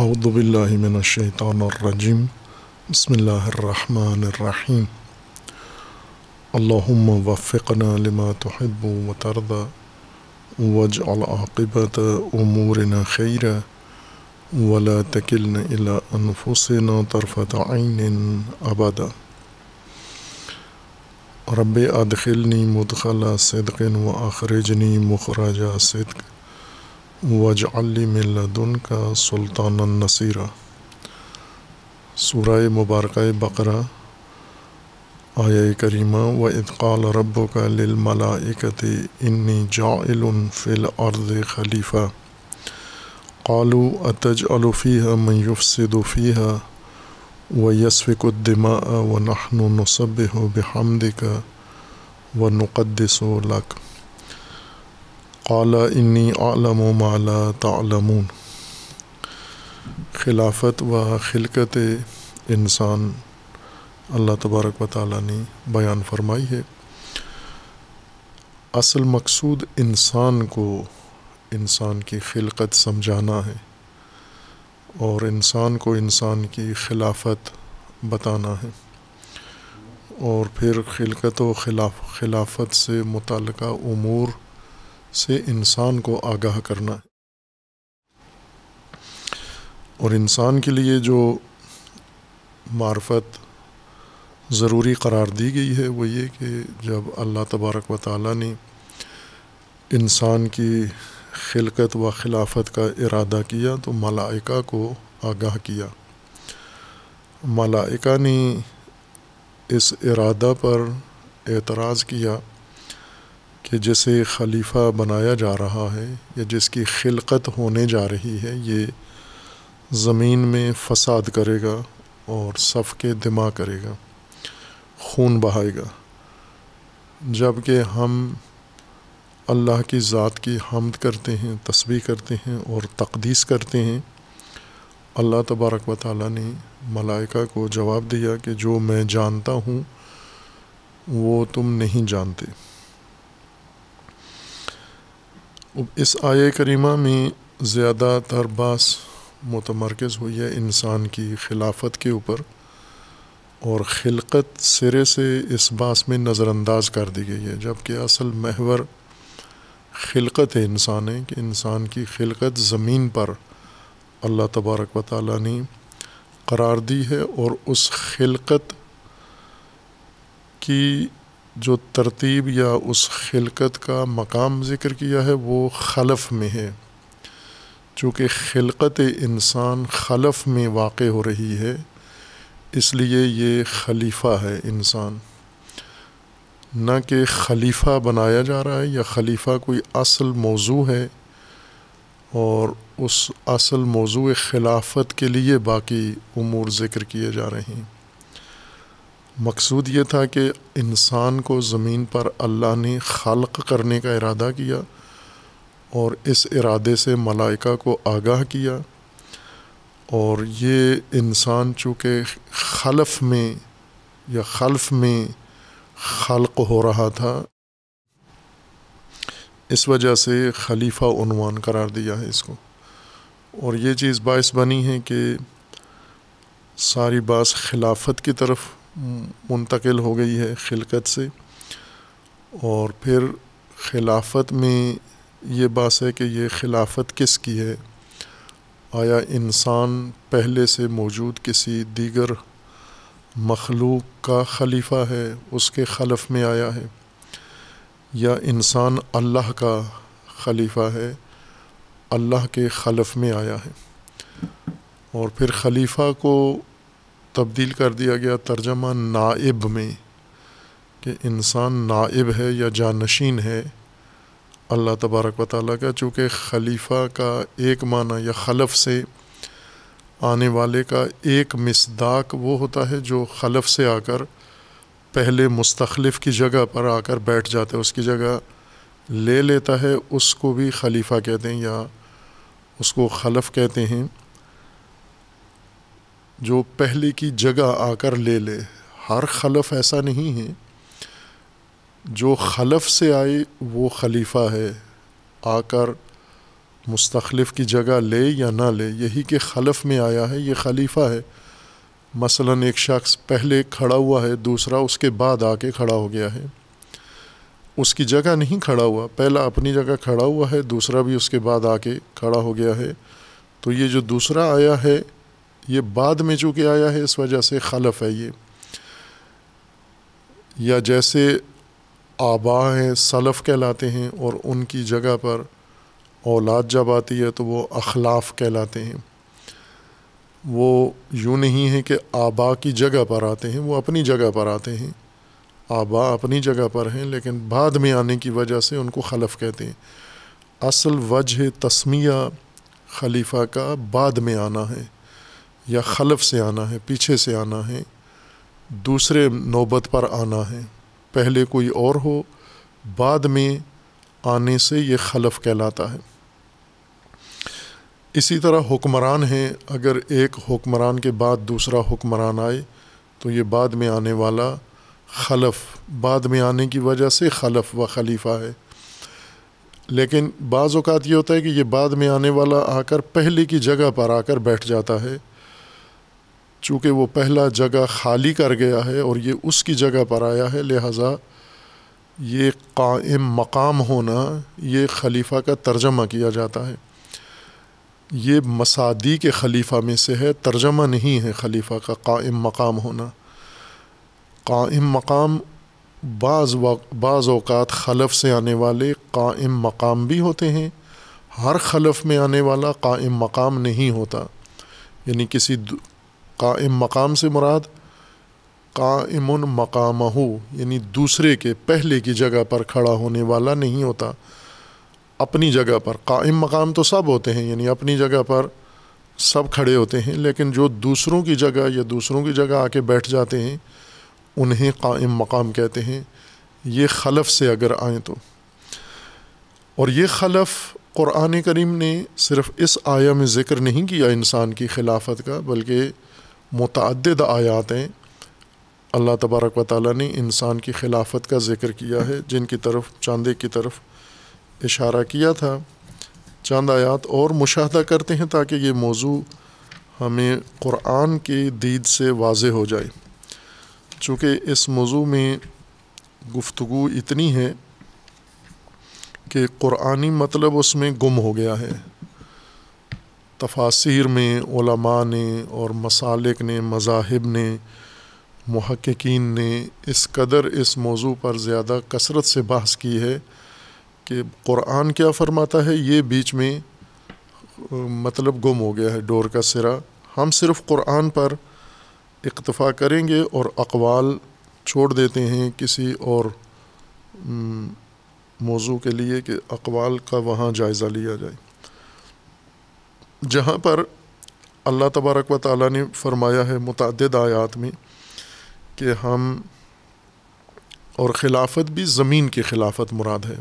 अउदबिल्लिमिनशैतरजीम बसमीम अल्लाम वफ़ना लमा तहब व तरद वज अलाक़बत उमूरन खैर वला तकिलन इला अनफुसन तरफ़त आन अबदा रब अदखिलनी मुदखला सदकिन व आखरजनी मुखराजा सदक़ वजअली मिलदन का सुल्तान नसीरा सूरा मुबारक बकरा आय करीमा व इतकाल रब का लिलमलाकत इन्नी जाइल फ़िल अर्द खलीफ़ा कालू अतज दुफ़ी है व यसफ़िकमा व नहन नसब बिहमद का व नुक़दस लक काला इन्नी आलम माला तालमून खिलाफत व खिलकत इंसान अल्लाह तबारक व ताली ने बयान फरमाई है असल मकसूद इंसान को इंसान की खिलकत समझाना है और इंसान को इंसान की खिलाफत बताना है और फिर खिलकत व खिलाफ खिलाफत से मुतल अमूर से इंसान को आगाह करना है और इंसान के लिए जो मार्फत ज़रूरी करार दी गई है वो ये कि जब अल्लाह तबारक व ताली ने इंसान की खिलकत व खिलाफत का इरादा किया तो मलाइका को आगाह किया मलाइका ने इस इरादा पर एतराज़ किया कि जिसे खलीफा बनाया जा रहा है या जिसकी खिलकत होने जा रही है ये ज़मीन में फसाद करेगा और सफ़ के दिमाग करेगा खून बहाएगा जबकि हम अल्लाह की ज़ात की हमद करते हैं तस्वीर करते हैं और तकदीस करते हैं अल्लाह तबारक व ताली ने मलाइका को जवाब दिया कि जो मैं जानता हूँ वो तुम नहीं जानते इस आय करीमा में ज़्यादातर बास मतमरकज़ हुई है इंसान की खिलाफत के ऊपर और खिलकत सिरे से इस बास में नज़रअंदाज कर दी गई है जबकि असल महवर खिलकत है इंसान है कि इंसान की खिलकत ज़मीन पर अल्लाह तबारक व ताली ने करार दी है और उस खिलकत की जो तरतीब या उस खिलकत का मकाम ज़िक्र किया है वो खलफ में है चूँकि खिलकत इंसान खलफ में वाक़ हो रही है इसलिए ये खलीफा है इंसान न कि खलीफा बनाया जा रहा है या खलीफा कोई असल मौजू है और उस असल मौजू खिलाफत के लिए बाकी अमूर ज़िक्र किए जा रहे हैं मकसूद ये था कि इंसान को ज़मीन पर अल्लाह ने ख़ल़ करने का इरादा किया और इस इरादे से मलाइका को आगाह किया और ये इंसान चूँकि खलफ में या खलफ़ में खल़ हो रहा था इस वजह से खलीफा उनवान करार दिया है इसको और ये चीज़ बायस बनी है कि सारी बात खिलाफत की तरफ मुंतकिल हो गई है खिलकत से और फिर खिलाफत में ये बात है कि ये खिलाफत किस की है आया इंसान पहले से मौजूद किसी दीगर मखलूक का खलीफा है उसके खलफ में आया है या इंसान अल्लाह का खलीफा है अल्लाह के खलफ में आया है और फिर खलीफा को तब्दील कर दिया गया तर्जमा नाइब में कि इंसान नाइब है या जानशीन है अल्लाह तबारक व ताली का चूँकि खलीफ़ा का एक माना या खलफ से आने वाले का एक मिसदाक वो होता है जो खलफ से आकर पहले मुस्तलफ़ की जगह पर आकर बैठ जाता है उसकी जगह ले लेता है उसको भी खलीफ़ा कहते हैं या उसको खलफ कहते हैं जो पहले की जगह आकर ले ले हर खलफ ऐसा नहीं है जो खलफ से आए वो खलीफा है आकर मुस्तखलफ की जगह ले या ना ले यही के खलफ में आया है ये खलीफा है मसलन एक शख्स पहले खड़ा हुआ है दूसरा उसके बाद आके खड़ा हो गया है उसकी जगह नहीं खड़ा हुआ पहला अपनी जगह खड़ा हुआ है दूसरा भी उसके बाद आके खड़ा हो गया है तो ये जो दूसरा आया है ये बाद में चूँकि आया है इस वजह से खलफ है ये या जैसे आबा हैं सलफ़ कहलाते हैं और उनकी जगह पर औलाद जब आती है तो वो अखलाफ कहलाते हैं वो यूँ नहीं है कि आबा की जगह पर आते हैं वो अपनी जगह पर आते हैं आबा अपनी जगह पर हैं लेकिन बाद में आने की वजह से उनको खलफ़ कहते हैं असल वजह तस्मिया खलीफा का बाद में आना है या खलफ से आना है पीछे से आना है दूसरे नौबत पर आना है पहले कोई और हो बाद में आने से ये खलफ कहलाता है इसी तरह हुक्मरान हैं अगर एक हुक्मरान के बाद दूसरा हुक्मरान आए तो ये बाद में आने वाला खलफ बाद में आने की वजह से खलफ व खलीफा है लेकिन बाज़ात ये होता है कि ये बाद में आने वाला आकर पहले की जगह पर आकर बैठ जाता है चूँकि वो पहला जगह खाली कर गया है और ये उसकी जगह पर आया है लिहाजा ये कायम मकाम होना ये खलीफ़ा का तर्जमा किया जाता है ये मसादी के खलीफ़ा में से है तर्जमा नहीं है खलीफ़ा का कायम मकाम होना कायम मकाम बाज़ बाज़ खलफ से आने वाले कायम मकाम भी होते हैं हर खलफ में आने वाला कायम मकाम नहीं होता यानी किसी कायम मकाम से मुराद कायम मकाम हो यानी दूसरे के पहले की जगह पर खड़ा होने वाला नहीं होता अपनी जगह पर कायम मकाम तो सब होते हैं यानी अपनी जगह पर सब खड़े होते हैं लेकिन जो दूसरों की जगह या दूसरों की जगह आके बैठ जाते हैं उन्हें कायम मकाम कहते हैं ये खलफ से अगर आए तो और ये खलफ क़ुरान करीम ने सिर्फ़ इस आया में ज़िक्र नहीं किया इंसान की खिलाफत का बल्कि मतद आयातें अल्लाह तबारक व ताली ने इंसान की खिलाफत का ज़िक्र किया है जिनकी तरफ चांदे की तरफ इशारा किया था चंद आयात और मुशाह करते हैं ताकि ये मौजू हमें क़ुरान के दीद से वाज हो जाए चूँकि इस मौजू में गुफ्तु इतनी है कि क़ुरानी मतलब उसमें गुम हो गया है तफासिर में ओलमा ने और मसालिक ने मजाहब ने महक्कीन ने इस कदर इस मौजू पर ज़्यादा कसरत से बहस की है कि क़ुरान क्या फ़रमाता है ये बीच में मतलब गुम हो गया है डोर का सिरा हम सिर्फ़ क़ुरान पर इक्तफ़ा करेंगे और अकवाल छोड़ देते हैं किसी और मौजू के लिए कि अकवाल का वहाँ जायज़ा लिया जाए जहाँ पर अल्लाह तबारक व ताली ने फरमाया है मुतद आयात में कि हम और खिलाफत भी ज़मीन की खिलाफत मुराद है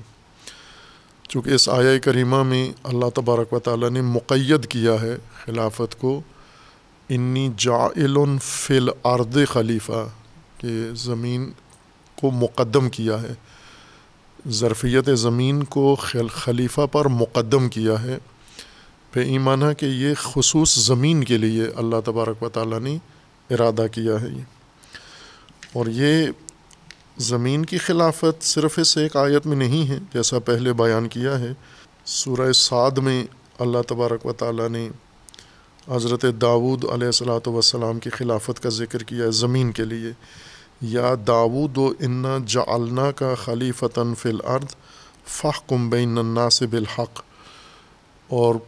चूँकि इस आया करीमा में अल्लाह तबारक व ताली ने मुक़द किया है खिलाफत को इन्नी जाइल फ़िल आर्द खलीफ़ा के ज़मीन को मुक़दम किया है ज़रफ़ीत ज़मीन को खलीफ़ा पर मुक़दम किया है पे ईमान है कि ये खसूस ज़मीन के लिए अल्लाह तबारक व ताली ने इरादा किया है ये और ये ज़मीन की खिलाफत सिर्फ इस एक आयत में नहीं है जैसा पहले बयान किया है सूर्य साद में अल्लाह तबारक व ताली ने हज़रत दाऊद सलात वसलाम की खिलाफत का ज़िक्र किया है ज़मीन के लिए या दाऊद इन्ना जालना का खलीफ़ता फ़िल अर्द फ़ाह कुम्बैन से बिलहक़ और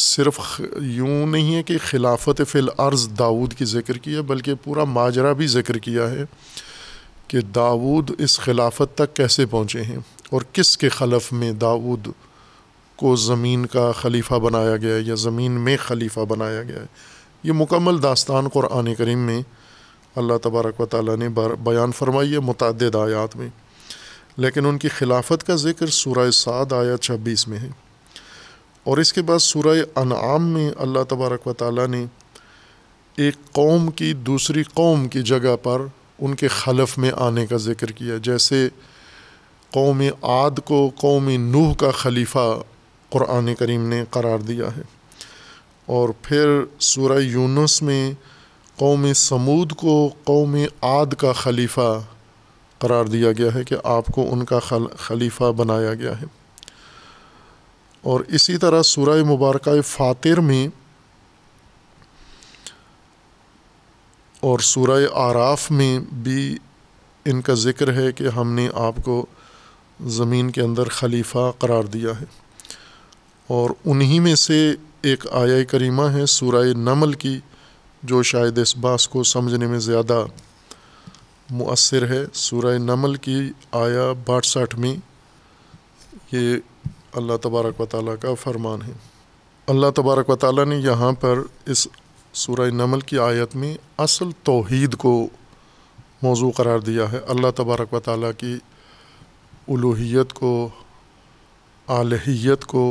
सिर्फ यूँ नहीं है कि खिलाफत फ़िल अर्ज़ दाऊद की ज़िक्र की है बल्कि पूरा माजरा भी ज़िक्र किया है कि दाऊद इस खिलाफत तक कैसे पहुँचे हैं और किस के खलफ में दाऊद को ज़मीन का खलीफा बनाया गया है या ज़मीन में खलीफा बनाया गया है ये मुकम्मल दास्तान क़ुरान करीम में अल्लाह तबारक व ताली ने बयान फरमाई है मुतद आयात में लेकिन उनकी खिलाफत का जिक्र सूरह साद आया छब्बीस में है और इसके बाद सूर्य अनआम में अल्लाह तबारक व ताली ने एक कौम की दूसरी कौम की जगह पर उनके खलफ में आने का ज़िक्र किया जैसे कौम आद को कौम नूह का खलीफा क़ुरान करीम ने करार दिया है और फिर सूर्य यूनुस में कौम समूद को कौम आद का खलीफा करार दिया गया है कि आपको उनका खल, खलीफा बनाया गया है और इसी तरह सूरह मुबारक फ़ातिर में और सूरह आराफ में भी इनका ज़िक्र है कि हमने आपको ज़मीन के अंदर खलीफा करार दिया है और उन्हीं में से एक आया करीमा है सूरह नमल की जो शायद इस बास को समझने में ज़्यादा मुअसर है सूरह नमल की आया बासठ में ये अल्लाह तबारक व ताली का फरमान है अल्लाह तबारक व ताली ने यहाँ पर इस सूर नमल की आयत में असल तोहद को मौजू करार दिया है अल्लाह तबारक व ताली की उलूहियत को आलहियत को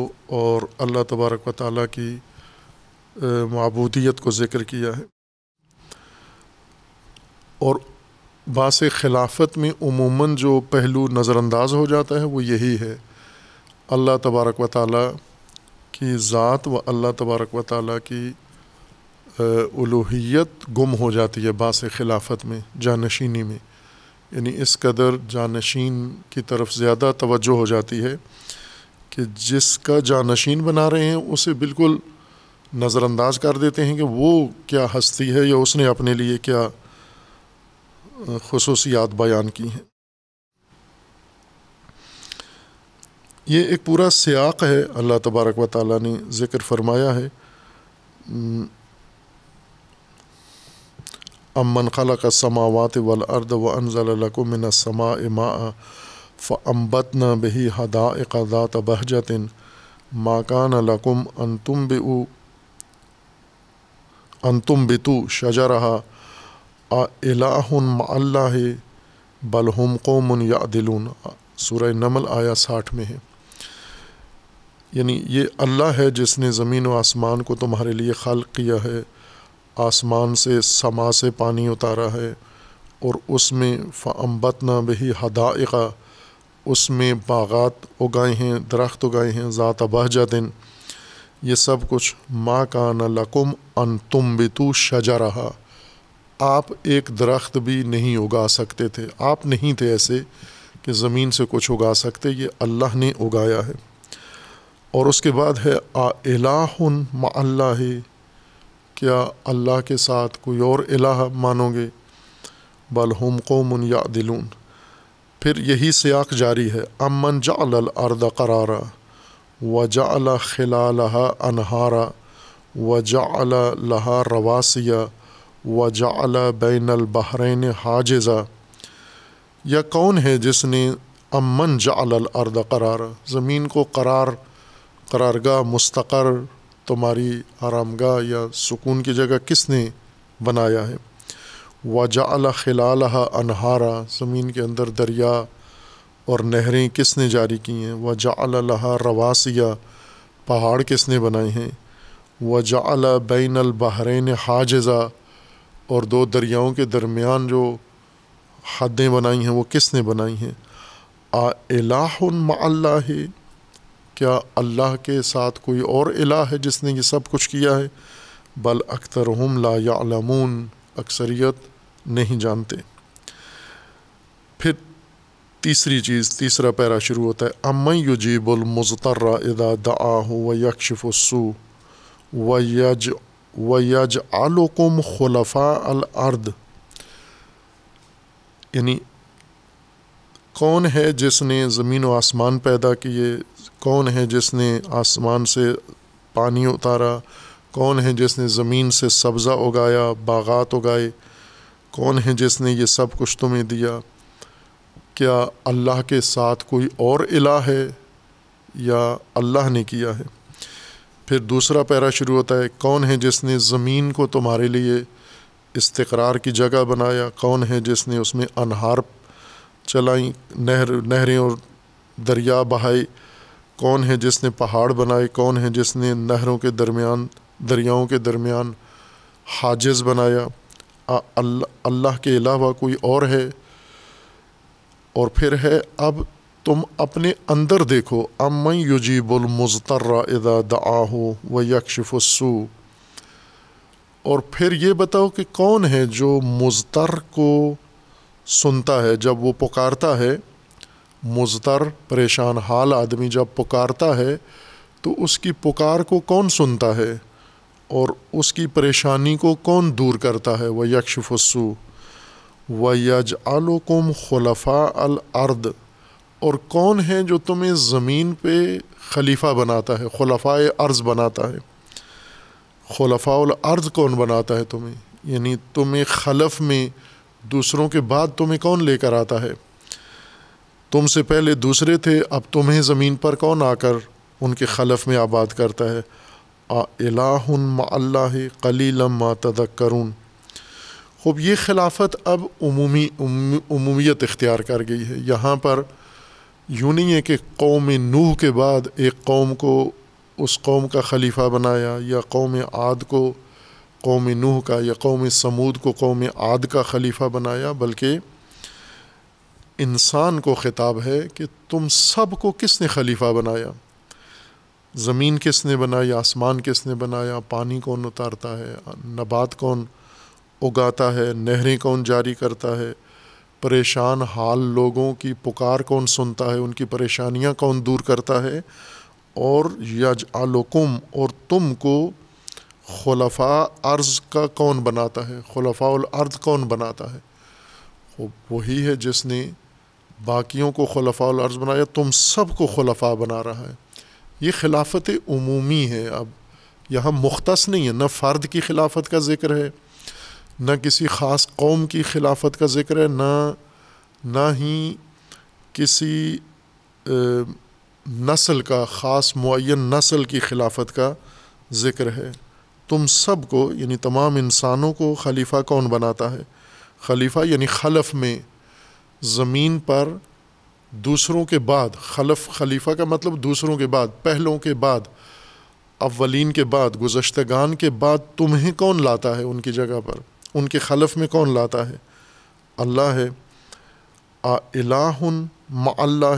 और अल्लाह तबारक व ताली की मबूदियत को ज़िक्र किया है और बास खिलाफत में उमूमा जो पहलू नज़रअंदाज हो जाता है वो यही है अल्लाह तबारक व ताली की ज़ात व अल्लाह तबारक व ताली की उलूहियत गुम हो जाती है बास खिलाफत में जानशीनी में यानी इस कदर जानशीन की तरफ ज़्यादा तोज्जो हो जाती है कि जिसका जानशीन बना रहे हैं उसे बिल्कुल नज़रअंदाज कर देते हैं कि वो क्या हस्ती है या उसने अपने लिए क्या खसूसियात बयान की हैं ये एक पूरा सियाक है अल्लाह तबारक व ताली ने ज़िक्र फरमाया है अमन खला का समावत वल अर्द व अनजलकुमिन समा इमा फ़म्बत न बही हदा क़ात बहजतिन माकान लकुम अन तुम बु अन तुम बितु शजरहा अलाहन बलहुम कौमन या दिलून सूर नमल आया साठ में है यानी ये अल्लाह है जिसने ज़मीन व आसमान को तुम्हारे लिए खल किया है आसमान से समा से पानी उतारा है और उसमें फ़म्बत ना बही हदाइका उसमें बागात उगाए हैं दरख्त उगाए हैं ज़ात बहजा दिन ये सब कुछ माँ का न लकुम अन तुम बितु शजा रहा आप एक दरख्त भी नहीं उगा सकते थे आप नहीं थे ऐसे कि ज़मीन से कुछ उगा सकते ये अल्लाह ने उगाया है और उसके बाद है आलाहन मल्ला क्या अल्लाह के साथ कोई और इलाह मानोगे बलहुम कौमन या दिलून फिर यही सियाक जारी है अमन जाल अर्द करारा व जाल खिलाल अनहारा व जाल लहा रवासिया व अला बैन बहरीन हाजज़ा या कौन है जिसने अमन जाल अर्द करारा ज़मीन को करार करारगा मुस्तकर तुम्हारी आरामगाह या सुकून की जगह किसने बनाया है वजाला खिलाल अनहारा ज़मीन के अंदर दरिया और नहरें किसने जारी की हैं वजाला रवासिया पहाड़ किसने बनाए हैं वजा अला बैन अलबहरीन हाजज़ा और दो दरियाओं के दरमियान जो हदें बनाई हैं वो किसने बनाई हैं आलाह क्या अल्लाह के साथ कोई और इला है जिसने ये सब कुछ किया है बल अख्तर हम ला यामून अक्सरियत नहीं जानते फिर तीसरी चीज़ तीसरा पैरा शुरू होता है अमन युजीबुलमज़तर्रा इदा आहो व यकशफ़ु व यज व यज आलोकुम खलफा अल अर्द यानी कौन है जिसने ज़मीन व आसमान पैदा किए कौन है जिसने आसमान से पानी उतारा कौन है जिसने ज़मीन से सब्ज़ा उगाया बागात उगाए कौन है जिसने ये सब कुछ तुम्हें दिया क्या अल्लाह के साथ कोई और इला है या अल्लाह ने किया है फिर दूसरा पैरा शुरू होता है कौन है जिसने ज़मीन को तुम्हारे लिए इस्तकरार की जगह बनाया कौन है जिसने उसमें अनहार चलाई नहर नहरें और दरिया बहाई कौन है जिसने पहाड़ बनाए कौन है जिसने नहरों के दरमियान दरियाओं के दरमियान हाजज़ बनाया अल्लाह के अलावा कोई और है और फिर है अब तुम अपने अंदर देखो अमन युजीबुलमज़तर्रा इदा दआ हो व यकशफ़ु और फिर ये बताओ कि कौन है जो मुजतर को सुनता है जब वो पुकारता है मुजतर परेशान हाल आदमी जब पुकारता है तो उसकी पुकार को कौन सुनता है और उसकी परेशानी को कौन दूर करता है वह यक्षफसू व यज आलोकुम खलफा अल अर्द और कौन है जो तुम्हें ज़मीन पे खलीफा बनाता है खलफा अर्ज़ बनाता है खलफा अर्ज़ कौन बनाता है तुम्हें यानी तुम्हें खलफ में दूसरों के बाद तुम्हें कौन लेकर आता है तुम से पहले दूसरे थे अब तुम्हें ज़मीन पर कौन आकर उनके खलफ में आबाद करता है अला कलीलम मा तदक्करून खूब ये खिलाफत अब उमूमी उमूमियत इख्तियार कर गई है यहाँ पर यूँ नहीं है कि कौम नूह के बाद एक कौम को उस कौम का खलीफा बनाया या कौम आद को कौम नूह का या कौम समूद को कौम आद का खलीफा बनाया बल्कि इंसान को ख़िताब है कि तुम सब को किसने खलीफा बनाया ज़मीन किसने बनाई आसमान किसने बनाया पानी कौन उतारता है नबात कौन उगाता है नहरें कौन जारी करता है परेशान हाल लोगों की पुकार कौन सुनता है उनकी परेशानियाँ कौन दूर करता है और यज आलोकुम और तुम को खलफा अर्ज़ का कौन बनाता है खलफा अर्द कौन बनाता है वही है जिसने बाकियों को खलफा अर्ज़ बनाया तुम सब को खलफा बना रहा है ये खिलाफत उमूमी है अब यहाँ मुख्त नहीं है न फ़र्द की खिलाफत का ज़िक्र है न किसी ख़ास कौम की खिलाफत का ज़िक्र है ना ना ही किसी नस्ल का ख़ास मुन नस्ल की खिलाफत का ज़िक्र है तुम सब को यानी तमाम इंसानों को खलीफा कौन बनाता है खलीफा यानी खलफ में ज़मीन पर दूसरों के बाद खलफ खलीफा का मतलब दूसरों के बाद पहलों के बाद अवलिन के बाद गुजशतगान के बाद तुम्हें कौन लाता है उनकी जगह पर उनके खलफ में कौन लाता है अल्लाह है आ इलाहन मल्ला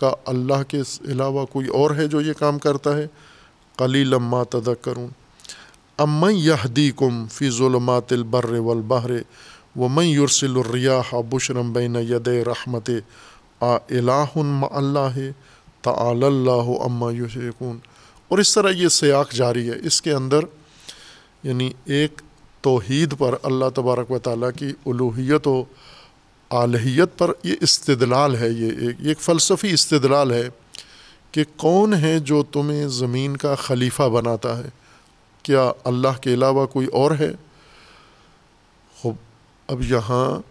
का अल्लाह के अलावा कोई और है जो ये काम करता है कली लम्मा तदक करूँ अम्मा यहदी कुम फ़ी ज़ुलमातिल बर्र वलबहरे वमन युरसिलरियाह बुशरम बैन यद रहमत आलाह तल्लाह अम्मा युशकून और इस तरह ये सयाक जारी है इसके अंदर यानी एक तोहद पर अल्लाह तबारक व ताली की उलूहियत व आलहियत पर यह इस्तलाल है ये एक ये एक फ़लसफ़ी इस्तलाल है कि कौन है जो तुम्हें ज़मीन का खलीफा बनाता है क्या अल्लाह के अलावा कोई और है अब यहाँ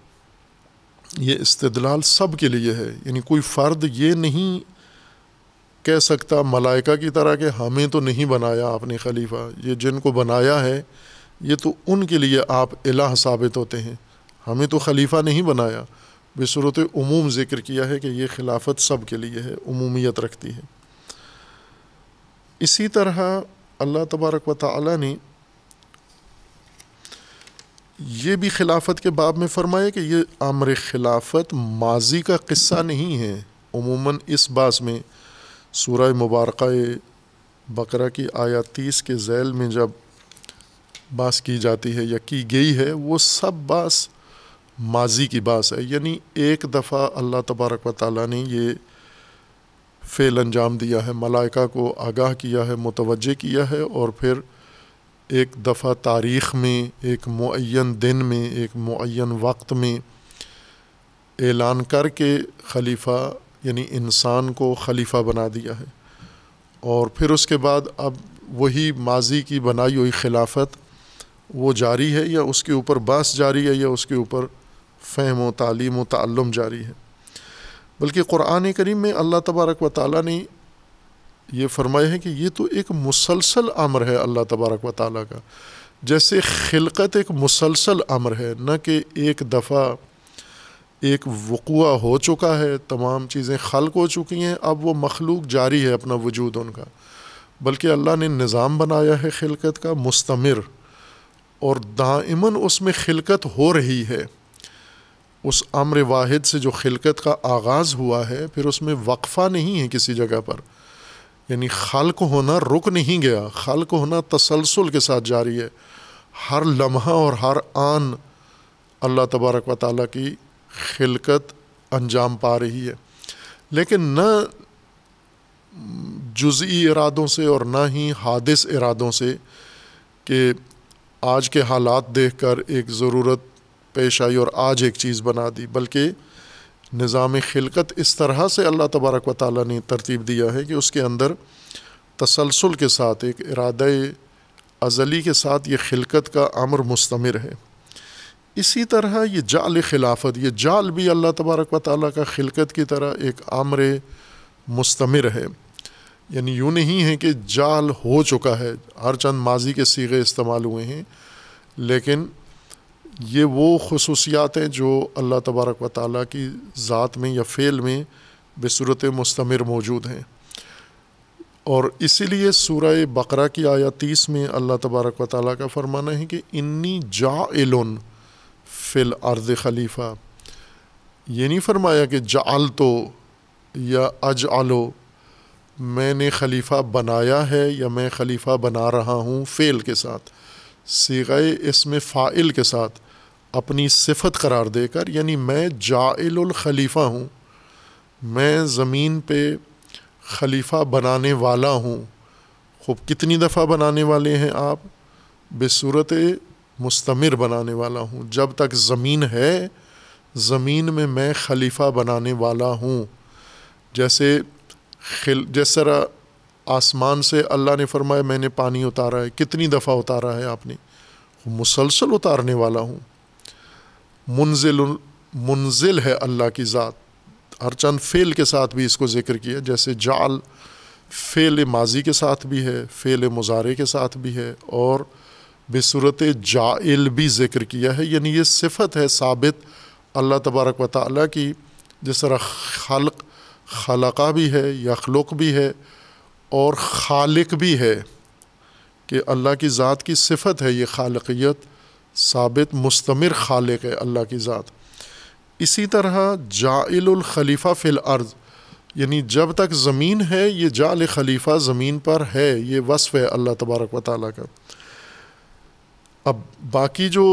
ये इस्तदलाल सब के लिए है यानी कोई फ़र्द ये नहीं कह सकता मलाइका की तरह के हमें तो नहीं बनाया आपने खलीफा ये जिनको बनाया है ये तो उनके लिए आप इलाह साबित होते हैं हमें तो खलीफा नहीं बनाया बसूरत उमूम ज़िक्र किया है कि ये खिलाफत सब के लिए है उमूमियत रखती है इसी तरह अल्लाह तबारक व ताली ने ये भी खिलाफत के बाब में फरमाया कि ये आमर खिलाफत माजी का किस्सा नहीं है उमूमन इस बास में सूरह मुबारक बकरा की आया तीस के ज़ैल में जब बास की जाती है या की गई है वो सब बास माजी की बास है यानी एक दफ़ा अल्लाह तबारक व ने ये फ़ेल अंजाम दिया है मलाइका को आगाह किया है मुतवजह किया है और फिर एक दफ़ा तारीख़ में एक मुन दिन में एक मुन वक्त में ऐलान करके खलीफा यानी इंसान को खलीफा बना दिया है और फिर उसके बाद अब वही माजी की बनाई हुई खिलाफत वो जारी है या उसके ऊपर बस जारी है या उसके ऊपर फ़हम तालीम तम जारी है बल्कि क़ुरान करीम में अल्लाह तबारक व ताली ने ये फरमाए हैं कि ये तो एक मुसलसल अमर है अल्लाह तबारक व ताली का जैसे खिलकत एक मुसलसल अमर है न कि एक दफ़ा एक वक़ूआ हो चुका है तमाम चीज़ें खल्क हो चुकी हैं अब वो मखलूक जारी है अपना वजूद उनका बल्कि अल्लाह ने निज़ाम बनाया है खिलकत का मुस्तमर और दामन उसमें खिलकत हो रही है उस अम्र वाहिद से जो खिलकत का आगाज़ हुआ है फिर उसमें वक्फ़ा नहीं है किसी जगह पर यानी खल को होना रुक नहीं गया खल को होना तसलसल के साथ जारी है हर लम्हा और हर आन अल्लाह तबारक व ताली की खिलकत अंजाम पा रही है लेकिन न जुज़ी इरादों से और ना ही हादिस इरादों से कि आज के हालात देख कर एक ज़रूरत पेश आई और आज एक चीज़ बना दी बल्कि निज़ाम खिलकत इस तरह से अल्लाह तबारक व ताली ने तरतीब दिया है कि उसके अंदर तसलसल के साथ एक इराद अजली के साथ ये खिलकत का अमर मुस्तमर है इसी तरह ये जाल खिलाफत ये जाल भी अल्लाह तबारक व ताली का खिलकत की तरह एक आमर मुस्तमर है यानी यूँ नहीं है कि जाल हो चुका है हर चंद माजी के सीगे इस्तेमाल हुए हैं लेकिन ये वो खसूसियात हैं जो अल्लाह तबारक व ताली की ज़ात में या फ़ेल में बेसूरत मस्तमर मौजूद हैं और इसीलिए सूरह बकरा की आया तीस में अल्लाह तबारक व ताली का फरमाना है कि इन्नी जा एलन फ़िल अर्द खलीफ़ा ये नहीं फरमाया कि जाल तो या अज आलो मैंने खलीफ़ा बनाया है या मैं खलीफ़ा बना रहा हूँ फ़ेल के साथ सीगे इसम फ़ाइल के साथ अपनी सिफत करार देकर यानी मैं जाइल हूँ मैं ज़मीन पर खलीफ़ा बनाने वाला हूँ खूब कितनी दफ़ा बनाने वाले हैं आप बेसूरत मुस्तमर बनाने वाला हूँ जब तक ज़मीन है ज़मीन में मैं खलीफ़ा बनाने वाला हूँ जैसे खिल जिस आसमान से अल्लाह ने फरमाया मैंने पानी उतारा है कितनी दफ़ा उतारा है आपने मुसलसल उतारने वाला हूँ मुंजिल मुंजिल है अल्लाह की ज़ात हर चंद फ़ेल के साथ भी इसको ज़िक्र किया जैसे जाल फ़ेल माजी के साथ भी है फ़ेल मुजारे के साथ भी है और बेसूरत जाल भी ज़िक्र किया है यानी ये सिफत है सबित अल्लाह तबारक वाली की जिस तरह खल खलका भी है या यखलुक भी है और खालिक भी है कि अल्लाह की ज़ात की सिफत है ये खालकियत साबित मुस्तमर खालिक है अल्लाह की ज़ात इसी तरह जाइल खलीफ़ा फ़िल अर्ज़ यानी जब तक ज़मीन है ये जाल खलीफ़ा ज़मीन पर है ये वसफ़ है अल्लाह तबारक व ताली का अब बाकी जो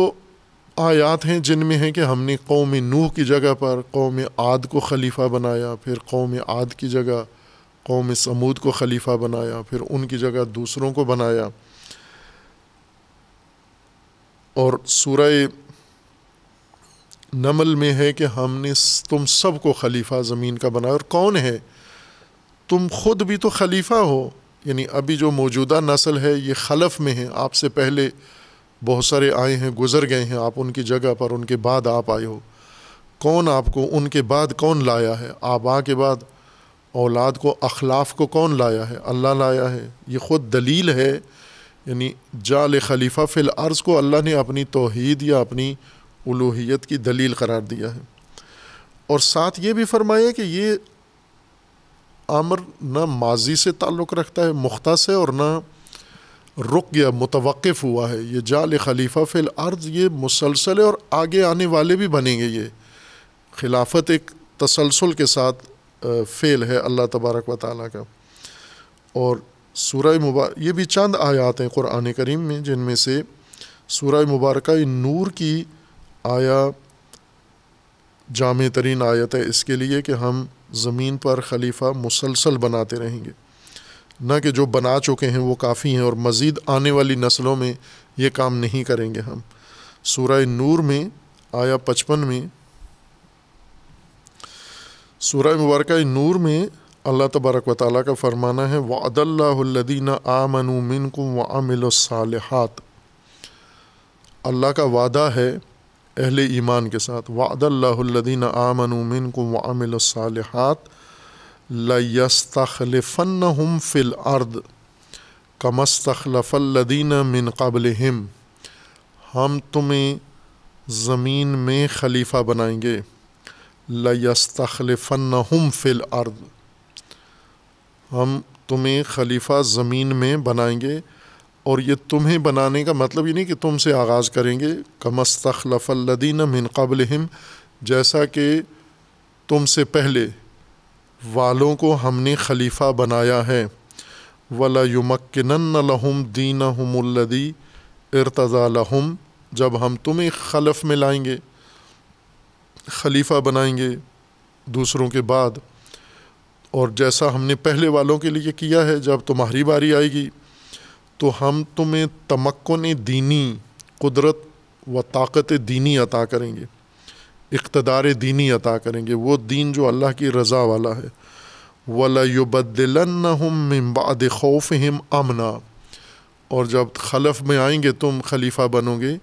आयात हैं जिनमें हैं कि हमने कौम नूह की जगह पर कौम आद को खलीफ़ा बनाया फिर कौम आद की जगह कौम समूद को खलीफा बनाया फिर उनकी जगह दूसरों को बनाया और सूरह नमल में है कि हमने तुम सब को खलीफा ज़मीन का बनाया और कौन है तुम खुद भी तो खलीफा हो यानी अभी जो मौजूदा नस्ल है ये खलफ में है आपसे पहले बहुत सारे आए हैं गुज़र गए हैं आप उनकी जगह पर उनके बाद आप आए हो कौन आपको उनके बाद कौन लाया है आप आ के बाद औलाद को अखलाफ को कौन लाया है अल्लाह लाया है ये ख़ुद दलील है यानी जाल खलीफा फ़िल अर्ज़ को अल्लाह ने अपनी तोहद या अपनी उलूहियत की दलील करार दिया है और साथ ये भी फरमाया कि ये आमर ना माजी से ताल्लुक़ रखता है मुख्तस है और ना रुक गया मुतवक़ हुआ है ये जाल खलीफा फ़िल अर्ज़ ये मुसलसल है और आगे आने वाले भी बनेंगे ये खिलाफत एक तसलसल के साथ फ़ेल है अल्लाह तबारक व ताली का और सूरह मुबार ये भी चंद आयात हैं क़ुरान करीम में जिनमें से सूरह मुबारक नूर की आया जाम तरीन आयत है इसके लिए कि हम ज़मीन पर खलीफा मुसलसल बनाते रहेंगे न कि जो बना चुके हैं वो काफ़ी हैं और मज़ीद आने वाली नस्लों में ये काम नहीं करेंगे हम सूरह नूर में आया पचपन में सूर्य मुबारक नूर में अल्लाह तबरक व ताली का फरमाना है वदल्लादीन आमनु को व अमिलसालहत अल्लाह का वादा है अहल ईमान के साथ वादल्लादीन आमनु मिनकुम व अमिलसालहत लस्तखलफन हम फ़िल अर्द कमस्तखलफल्लदीन मिन कबल हम हम तुम्हें ज़मीन में खलीफा बनाएंगे हम फ़िल अर्द हम तुम्हें खलीफा ज़मीन में बनाएंगे और ये तुम्हें बनाने का मतलब ये नहीं कि तुम से आगाज़ करेंगे कमस्तखलफ़ल्लदीन मिन कबलहम जैसा कि तुम से पहले वालों को हमने खलीफा बनाया है वला युमक्न लहम दीन हमदी इरतज़ा लहुम जब हम तुम्हें खलफ में लाएंगे खलीफा बनाएंगे दूसरों के बाद और जैसा हमने पहले वालों के लिए किया है जब तुम्हारी बारी आएगी तो हम तुम्हें तमक्न दीनी कुदरत व ताकत दीनी अता करेंगे इकतदार दीनी अता करेंगे वो दीन जो अल्लाह की रज़ा वाला है वलयुबदिलन हम बाद खौफ हम अमना और जब खलफ में आएंगे तुम खलीफा बनोगे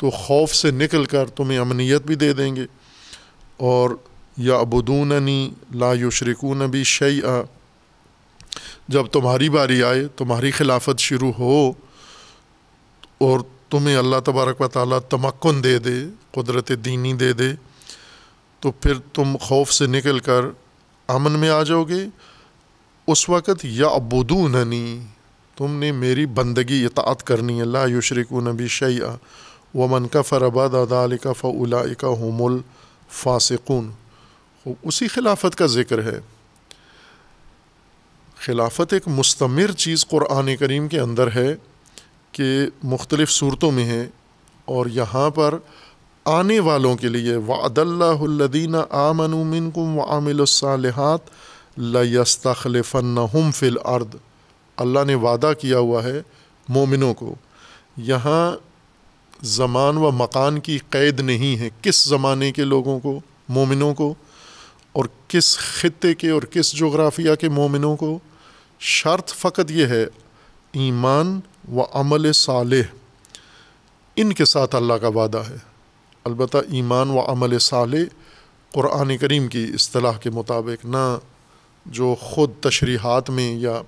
तो खौफ से निकल कर तुम्हें अमनीत भी दे देंगे और या अबुदूननी ला युशरकून भी शई जब तुम्हारी बारी आए तुम्हारी खिलाफत शुरू हो और तुम्हें अल्लाह तबारक व ताली तमक्न दे दे कुदरत दीनी दे दे तो फिर तुम खौफ से निकल कर अमन में आ जाओगे उस वक़्त या अबूदू ननी तुमने मेरी बंदगी इतात करनी है ला युशरक नबी शैया व मन का फ़रबाद अदालिका फ़लाका हमल फ़ासकून उसी खिलाफत का ज़िक्र है खिलाफत एक मस्तमर चीज़ क़ुरान करीम के अंदर है कि मुख्तलिफ़ सूरतों में है और यहाँ पर आने वालों के लिए वादल्लादीन आमनुमिनकुम व आमिलसालहत हम फ़िल अर्द अल्लाह ने वादा किया हुआ है मोमिनों को यहाँ ज़मान व मकान की क़ैद नहीं है किस ज़माने के लोगों को मोमिनों को और किस ख़त्े के और किस जोग्राफिया के मोमिनों को शर्त फ़कत यह है ईमान व अमल साल इनके साथ अल्लाह का वादा है अलबतः ईमान व अमल साल क़ुरान करीम की असलाह के मुताबिक ना जो ख़ुद तशरीहत में या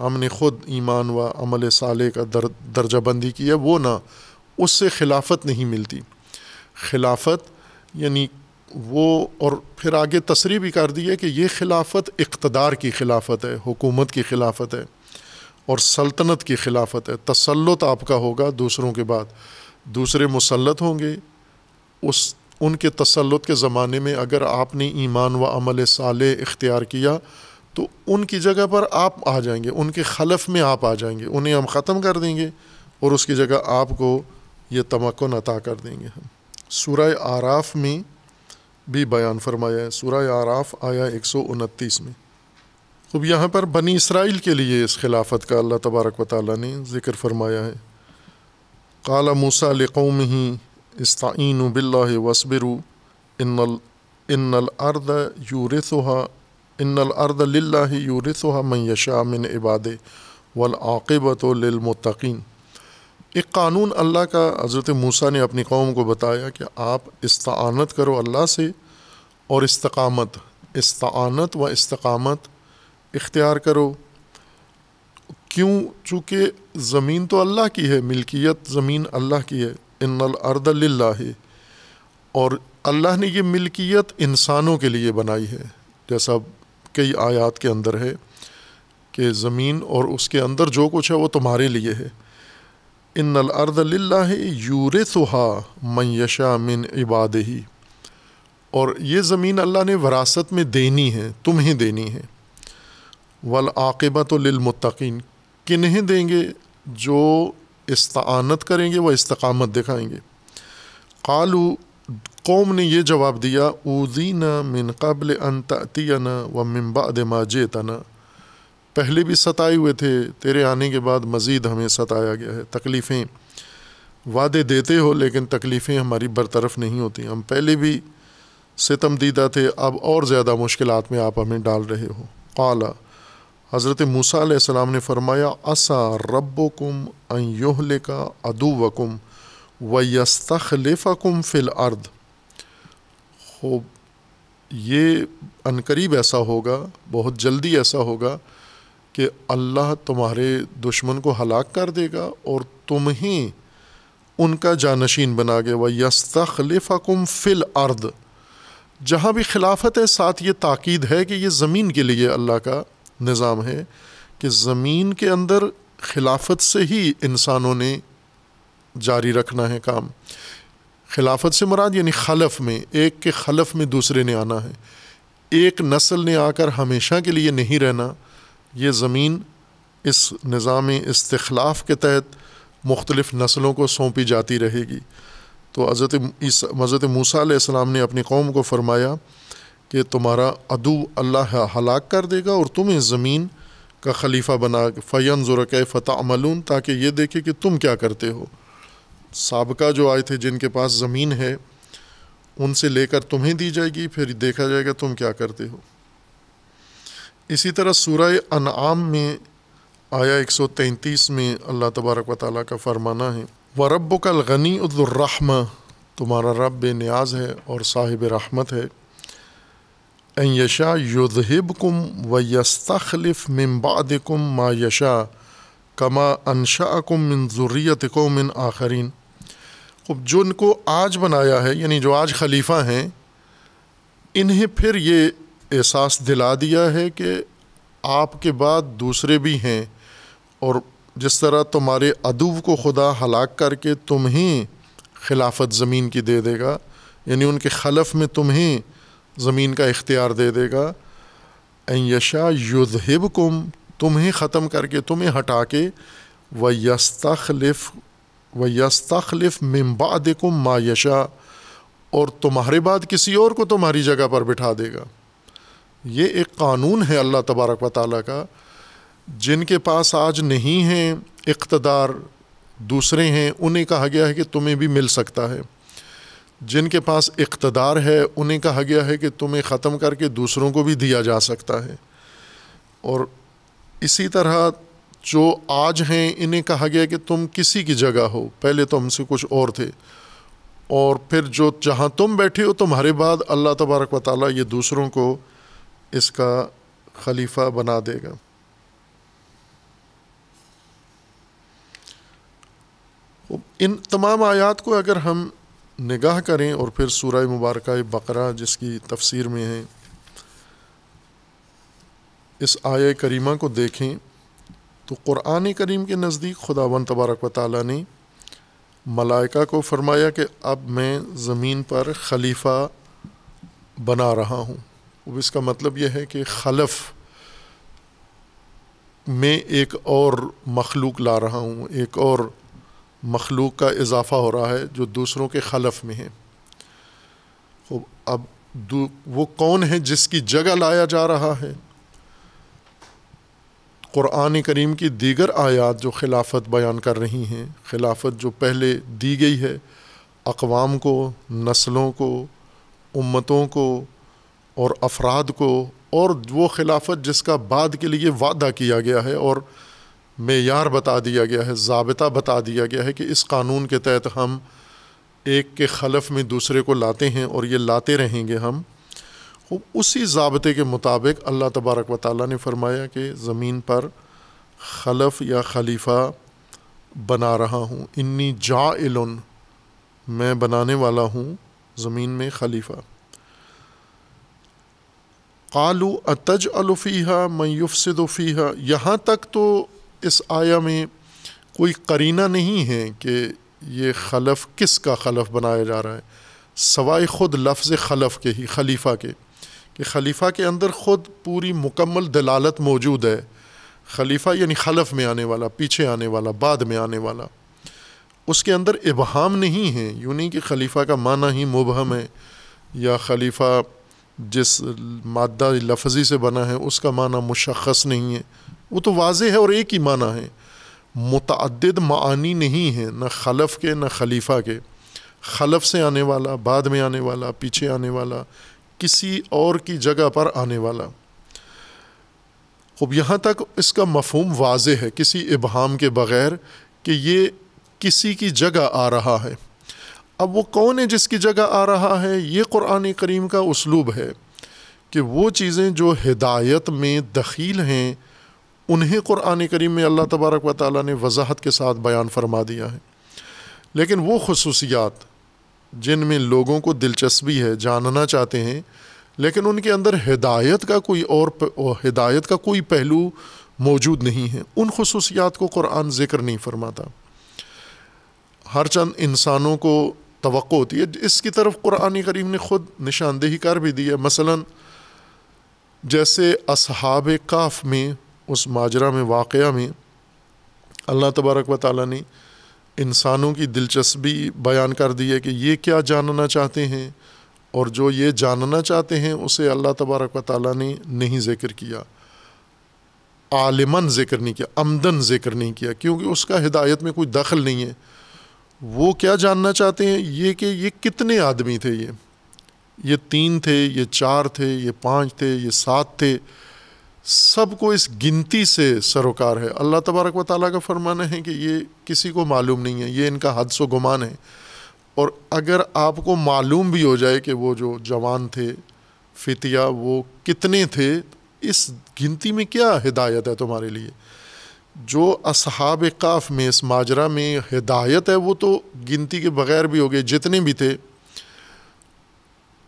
हमने ख़ुद ईमान व अमल साल का दर दर्जा की है वो ना उससे खिलाफत नहीं मिलती खिलाफत यानी वो और फिर आगे तस्री भी कर दी है कि ये खिलाफत इकतदार की खिलाफत है हुकूमत की खिलाफत है और सल्तनत की खिलाफत है तसलत आपका होगा दूसरों के बाद दूसरे मुसलत होंगे उस उनके तसलत के ज़माने में अगर आपने ईमान व अमल साल इख्तियार किया तो उनकी जगह पर आप आ जाएंगे उनके खलफ में आप आ जाएंगे उन्हें हम ख़त्म कर देंगे और उसकी जगह आपको ये तमको अता कर देंगे हम सूर्य आराफ में भी बयान फरमाया है सूर्य आराफ आया एक सौ उनतीस में अब यहाँ पर बनी इसराइल के लिए इस खिलाफत का अल्लाह तबारक व ताली ने ज़िक्र फरमाया है काला मूसा लकौम ही इस्तीन बिल्ला वसबिरु इन्नल अर्द यूरतहा इन्नल अर्द लाही यूरतहा मैशा मिन इबाद वल आक़िबत लिलमतिन एक कानून अल्लाह का हज़रत मूसा ने अपनी कौम को बताया कि आप इस्तानत करो अल्लाह से और इस्तकामत इस्तानत व इस्तकामत इख्तियार करो क्यों चूँकि ज़मीन तो अल्लाह की है मिल्कियत ज़मीन अल्लाह की है इन अर्दल्ला है और अल्लाह ने यह मिल्कियत इंसानों के लिए बनाई है जैसा कई आयात के अंदर है कि ज़मीन और उसके अंदर जो कुछ है वो तुम्हारे लिए है इन अर्द ला यूर सुहा मैशा मिन इबाद ही और ये ज़मीन अल्लाह ने वरासत में देनी है तुम्हें देनी है वल तो लमतिन किन्हें देंगे जो इस्तानत करेंगे व इस्तकामत दिखाएंगे कालू कौम ने यह जवाब दिया उदीना मिन कबल अन ततीना व मिम्बाद तना पहले भी सताए हुए थे तेरे आने के बाद मज़ीद हमें सताया गया है तकलीफ़ें वादे देते हो लेकिन तकलीफ़ें हमारी बरतरफ नहीं होती हम पहले भी सितम दीदा थे अब और ज़्यादा मुश्किल में आप हमें डाल रहे हो अला हज़रत मूसा सलाम ने फरमाया असा रबुम अयोहले का अदू वकुम व यस्तखलफ़ुम फ़िल अर्द खूब ये अनकरीब ऐसा होगा बहुत जल्दी ऐसा होगा कि अल्लाह तुम्हारे दुश्मन को हलाक कर देगा और तुम ही उनका जानशीन बना गए व वह यस्तखलफ़ुम फ़िल अर्द जहाँ भी खिलाफत है साथ ये ताक़द है कि ये ज़मीन के लिए अल्लाह का निज़ाम है कि ज़मीन के अंदर खिलाफत से ही इंसानों ने जारी रखना है काम खिलाफत से मुराद यानी खलफ में एक के खलफ में दूसरे ने आना है एक नस्ल ने आकर हमेशा के लिए नहीं रहना ये ज़मीन इस निज़ाम इस्तलाफ़ के तहत मुख्तलिफ़ नस्लों को सौंपी जाती रहेगी तो हज़रत इस हज़रत मूसम ने अपनी कौम को फरमाया कि तुम्हारा अदू अल्लाह हलाक कर देगा और तुम इस ज़मीन का खलीफा बना फ़ैन ज़ुरक फ़तः अमलून ताकि ये देखे कि तुम क्या करते हो सबका जो आए थे जिनके पास ज़मीन है उनसे लेकर तुम्हें दी जाएगी फिर देखा जाएगा तुम क्या करते हो इसी तरह अन आम में आया एक सौ तैंतीस में अल्लाह तबारक व ताली का फरमाना है व रब कलगनी उद्रहमा तुम्हारा रब न्याज है और साहिब रहमत है एन यशा युदहिब कुम व यस्तखलिफ मम्बाद कुम मा यशा कमा अनशा कुम मिन ज़ुर्रियत को आखरीन अब जो इनको आज बनाया है यानी जो आज खलीफा हैं इन्हें फिर ये एहसास दिला दिया है कि आपके बाद दूसरे भी हैं और जिस तरह तुम्हारे अदूब को खुदा हलाक करके तुम्हें खिलाफत ज़मीन की दे देगा यानी उनके खलफ में तुम्हें ज़मीन का इख्तियार दे देगा यशा युद्धब कुम तुम्हें ख़त्म करके तुम्हें हटा के व व यस्तखलिफ़ मम्बाद कुम मा यशा और तुम्हारे बाद किसी और को तुम्हारी जगह पर बिठा देगा ये एक कानून है अल्लाह तबारक व ताली का जिनके पास आज नहीं हैं इकतदार दूसरे हैं उन्हें कहा गया है कि तुम्हें भी मिल सकता है जिनके पास इकतदार है उन्हें कहा गया है कि तुम्हें ख़त्म करके दूसरों को भी दिया जा सकता है और इसी तरह जो आज हैं इन्हें कहा गया कि तुम किसी की जगह हो पहले तो हमसे कुछ और थे और फिर जो जहाँ तुम बैठे हो तुम्हारे बाद अल्लाह तबारक व ताली ये दूसरों को इसका खलीफा बना देगा इन तमाम आयात को अगर हम निगाह करें और फिर सूरह मुबारक बकरा जिसकी तफसीर में है इस आय करीमा को देखें तो क़ुरान करीम के नज़दीक ख़ुदा खुदावन तबारक व ताली ने मलाइका को फरमाया कि अब मैं ज़मीन पर खलीफ़ा बना रहा हूँ अब इसका मतलब यह है कि खलफ़ में एक और मखलूक ला रहा हूँ एक और मखलूक का इजाफ़ा हो रहा है जो दूसरों के खलफ में है तो अब वो कौन है जिसकी जगह लाया जा रहा है क़ुरान करीम की दीगर आयात जो खिलाफत बयान कर रही हैं खिलाफत जो पहले दी गई है अकवाम को नस्लों को उम्मतों को और अफराद को और वो खिलाफत जिसका बाद के लिए वादा किया गया है और मैार बता दिया गया है जबता बता दिया गया है कि इस कानून के तहत हम एक के खलफ में दूसरे को लाते हैं और ये लाते रहेंगे हम उसी जबते के मुताबिक अल्लाह तबारक व ताली ने फरमाया कि ज़मीन पर खलफ या खलीफा बना रहा हूँ इन्नी जा मैं बनाने वाला हूँ ज़मीन में खलीफा कालू अतज अलफ़ीहा मैफ़सदफ़ीहा यहाँ तक तो इस आया में कोई करीना नहीं है कि ये खलफ किस का खलफ बनाया जा रहा है सवाए ख़ुद लफ्ज़ खलफ के ही खलीफ़ा के कि खलीफ़ा के अंदर ख़ुद पूरी मुकम्मल दलालत मौजूद है खलीफ़ा यानी खलफ में आने वाला पीछे आने वाला बाद में आने वाला उसके अंदर इबहम नहीं है यूँ नहीं कि खलीफ़ा का माना ही मुबहम है या खलीफ़ा जिस मादा लफजी से बना है उसका माना मुशखस नहीं है वो तो वाज है और एक ही माना है मुतद मानी नहीं है ना खलफ के ना खलीफा के खलफ से आने वाला बाद में आने वाला पीछे आने वाला किसी और की जगह पर आने वाला अब यहाँ तक इसका मफहम वाज है किसी इबहम के बग़ैर कि ये किसी की जगह आ रहा है अब वो कौन है जिसकी जगह आ रहा है ये क़ुरान करीम का उसलूब है कि वो चीज़ें जो हिदायत में दखील हैं उन्हें क़ुरान करीम में अल्लाह तबारक व ताली ने वजाहत के साथ बयान फरमा दिया है लेकिन वो खसूसियात जिन में लोगों को दिलचस्पी है जानना चाहते हैं लेकिन उनके अंदर हिदायत का कोई और हिदायत का कोई पहलू मौजूद नहीं है उन खसूसियात को क़ुरान ज़िक्र नहीं फरमाता हर चंद इंसानों को तो होती है इसकी तरफ कुरान करीम ने ख़ुद निशानदेही कर भी दी है मसला जैसे असहाब काफ में उस माजरा में वाक़ में अल्लाह तबारक व ताली ने इंसानों की दिलचस्पी बयान कर दी है कि ये क्या जानना चाहते हैं और जो ये जानना चाहते हैं उसे अल्लाह तबारक व ताली ने नहीं ज़िक्र किया आलमन ज़िक्र नहीं किया आमदन ज़िक्र नहीं किया क्योंकि उसका हिदायत में कोई दखल नहीं है वो क्या जानना चाहते हैं ये कि ये कितने आदमी थे ये ये तीन थे ये चार थे ये पाँच थे ये सात थे सबको इस गिनती से सरोकार है अल्लाह तबारक व ताली का फरमाना है कि ये किसी को मालूम नहीं है ये इनका हद व गुमान है और अगर आपको मालूम भी हो जाए कि वो जो जवान थे फितिया वो कितने थे इस गिनती में क्या हिदायत है तुम्हारे लिए जो असहाब काफ में इस माजरा में हिदायत है वो तो गिनती के बगैर भी हो गए जितने भी थे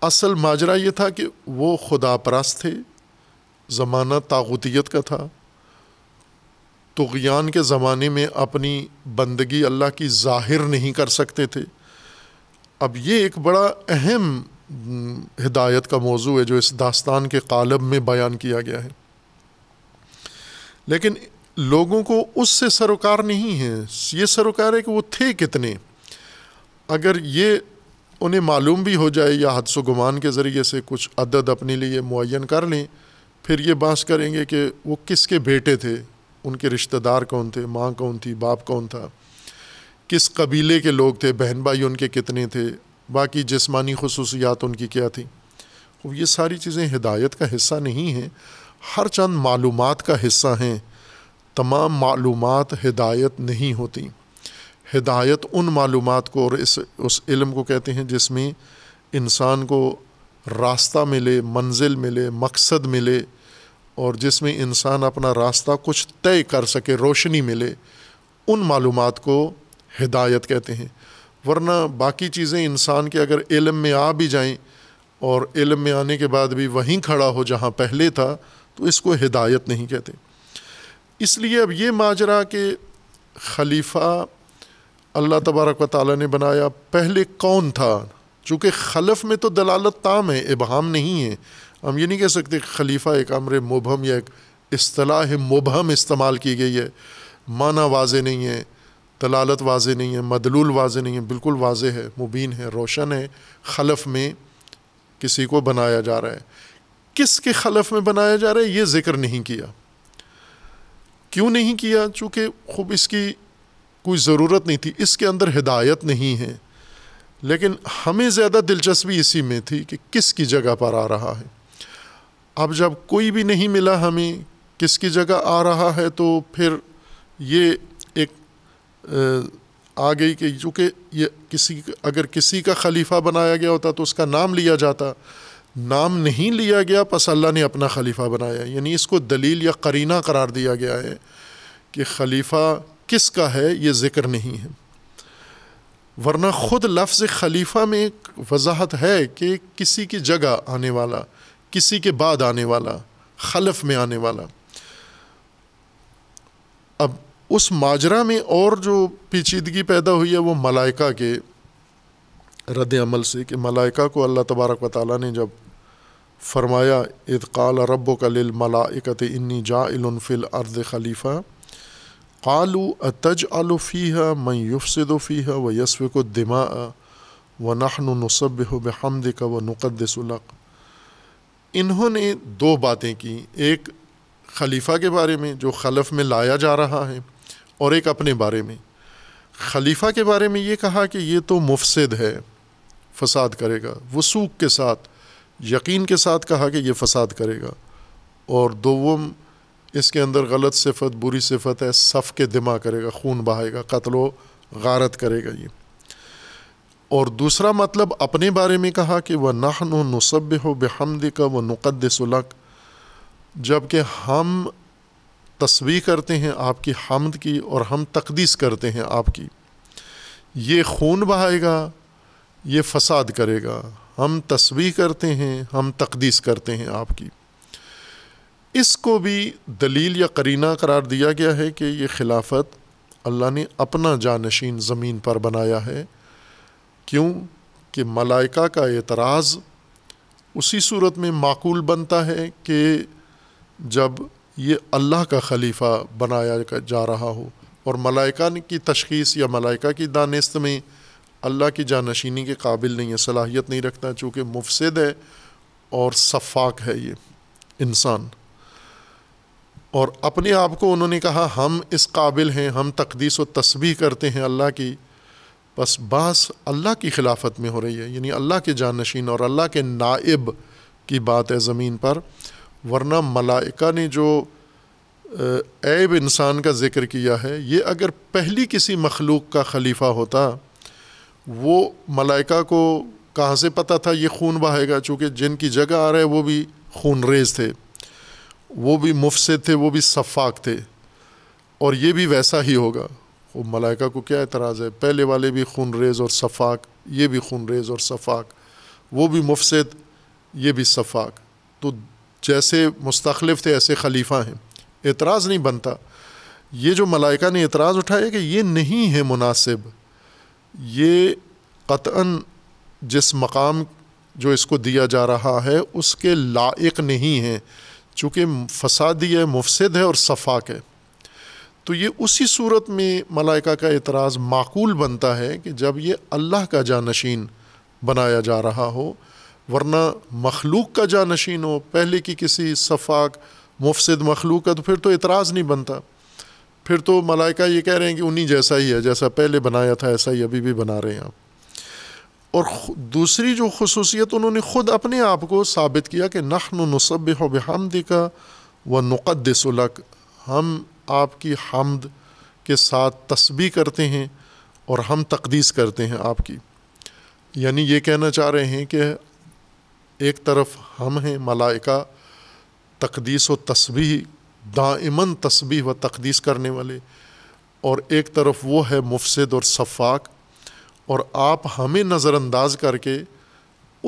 असल माजरा ये था कि वो खुदा परस्त थे ज़माना ताकतीत का था तुगयान के ज़माने में अपनी बंदगी अल्लाह की ज़ाहिर नहीं कर सकते थे अब ये एक बड़ा अहम हिदायत का मौजू है जो इस दास्तान के कालब में बयान किया गया है लेकिन लोगों को उससे सरोकार नहीं है ये सरोकार है कि वो थे कितने अगर ये उन्हें मालूम भी हो जाए या हदस गुमान के ज़रिए से कुछ अदद अपने लिए मुन कर लें फिर ये बास करेंगे कि वो किसके बेटे थे उनके रिश्तेदार कौन थे माँ कौन थी बाप कौन था किस कबीले के लोग थे बहन भाई उनके कितने थे बाकी जिसमानी खसूसियात उनकी क्या थी तो ये सारी चीज़ें हिदायत का हिस्सा नहीं हैं हर चंद मालूम का हिस्सा हैं तमाम मालूम हिदायत नहीं होती हिदायत उन मालूम को और इस उस इलम को कहते हैं जिसमें इंसान को रास्ता मिले मंजिल मिले मकसद मिले और जिसमें इंसान अपना रास्ता कुछ तय कर सके रोशनी मिले उन मालूम को हिदायत कहते हैं वरना बाकी चीज़ें इंसान के अगर इलम में आ भी जाएँ और इलम में आने के बाद भी वहीं खड़ा हो जहाँ पहले था तो इसको हिदायत नहीं कहते इसलिए अब ये माजरा के खलीफा अल्लाह तबारक व ताली ने बनाया पहले कौन था चूँकि खलफ में तो दलालत ताम है इबहम नहीं है हम ये नहीं कह सकते खलीफा एक अमर मुबहम या एक असलाह मुबहम इस्तेमाल की गई है माना वाज नहीं है दलालत वाज नहीं है मदलूल वाज नहीं है बिल्कुल वाज है मुबीन है रोशन है खलफ में किसी को बनाया जा रहा है किसके खलफ में बनाया जा रहा है ये ज़िक्र नहीं किया क्यों नहीं किया चूँकि खूब इसकी कोई ज़रूरत नहीं थी इसके अंदर हिदायत नहीं है लेकिन हमें ज़्यादा दिलचस्पी इसी में थी कि किस की जगह पर आ रहा है अब जब कोई भी नहीं मिला हमें किसकी जगह आ रहा है तो फिर ये एक आ गई कि चूँकि ये किसी अगर किसी का खलीफा बनाया गया होता तो उसका नाम लिया जाता नाम नहीं लिया गया बस अल्लाह ने अपना खलीफा बनाया यानी इसको दलील या करीना करार दिया गया है कि खलीफा किस का है ये ज़िक्र नहीं है वरना ख़ुद लफ्ज़ खलीफा में एक वजाहत है कि किसी की जगह आने वाला किसी के बाद आने वाला खलफ में आने वाला अब उस माजरा में और जो पेचीदगी पैदा हुई है वो मलाइका के रद्द अमल से कि मलाइका को अल्लाह तबारक व ताली ने जब फरमाया इतकाल रब कलिल मलाइकत इन्नी जाफिल अर्द खलीफ़ा कालू अतज आलफ़ी है मैं युफसदफ़ी है व यसफ़ को दिमा व नाहन नसब हमद का व नक़दसलक इन्होंने दो बातें की एक खलीफ़ा के बारे में जो खलफ में लाया जा रहा है और एक अपने बारे में खलीफ़ा के बारे में ये कहा कि ये तो मुफसद है फसाद करेगा वसूख के साथ यकीन के साथ कहा कि यह फसाद करेगा और दोम इसके अंदर गलत सिफत बुरी सिफत है सफ़ के दिमा करेगा खून बहाएगा कत्लो गारत करेगा ये और दूसरा मतलब अपने बारे में कहा कि वह नाहन नसब हो बेहमद का व नक़दसलक जबकि हम तस्वीर करते हैं आपकी हमद की और हम तकदीस करते हैं आपकी ये खून बहाएगा ये फसाद करेगा हम तस्वीर करते हैं हम तकदीस करते हैं आपकी इसको भी दलील या करीना करार दिया गया है कि ये खिलाफत अल्लाह ने अपना जानशीन ज़मीन पर बनाया है क्यों कि मलाइका का एतराज़ उसी सूरत में माकूल बनता है कि जब ये अल्लाह का खलीफा बनाया जा रहा हो और मलाइका की तशखीस या मलाइका की दानिस्त में अल्लाह की जानशीनी के काबिल नहीं है सलाहियत नहीं रखता चूँकि मुफसद है और शफाक है ये इंसान और अपने आप को उन्होंने कहा हम इस काबिल हैं हम तकदीस व तस्बी करते हैं अल्लाह की बस बास अल्लाह की खिलाफत में हो रही है यानी अल्लाह के जानशीन और अल्लाह के नाइब की बात है ज़मीन पर वरना मलाइका ने जो ऐब इंसान का ज़िक्र किया है ये अगर पहली किसी मखलूक का खलीफा होता वो मलाइका को कहाँ से पता था ये खून बहेगा चूँकि जिनकी जगह आ रहा है वो भी खून रेज थे वो भी मुफसे थे वो भी शफाक थे और ये भी वैसा ही होगा वो मलाइका को क्या एतराज़ है पहले वाले भी खून रेज और शफाक ये भी खून रेज और शफाक वो भी मुफसद ये भी शफाक तो जैसे मुस्तलफ थे ऐसे खलीफा हैं एतराज़ नहीं बनता ये जो मलाइका ने एतराज़ उठाया कि ये नहीं है मुनासिब ये कतन जिस मकाम जो इसको दिया जा रहा है उसके लायक नहीं है चूँकि फसादी है मुफसद है और सफाक है तो ये उसी सूरत में मलाइका का एतराज़ माकूल बनता है कि जब ये अल्लाह का जानशीन बनाया जा रहा हो वरना मखलूक का जानशीन हो पहले की किसी सफाक मुफसद मखलूक का तो फिर तो एतराज़ नहीं बनता फिर तो मलाइका ये कह रहे हैं कि उन्हीं जैसा ही है जैसा पहले बनाया था ऐसा ही अभी भी बना रहे हैं आप और दूसरी जो खसूसियत उन्होंने ख़ुद अपने आप को साबित किया कि नहन नसब हमदी का व नक़दसलक हम आपकी हमद के साथ तस्बी करते हैं और हम तकदीस करते हैं आपकी यानी ये कहना चाह रहे हैं कि एक तरफ हम हैं मलाइका तकदीस व तस्बी दाइमन तस्बी व तकदीस करने वाले और एक तरफ वो है मुफसद और शफाक और आप हमें नज़रअंदाज करके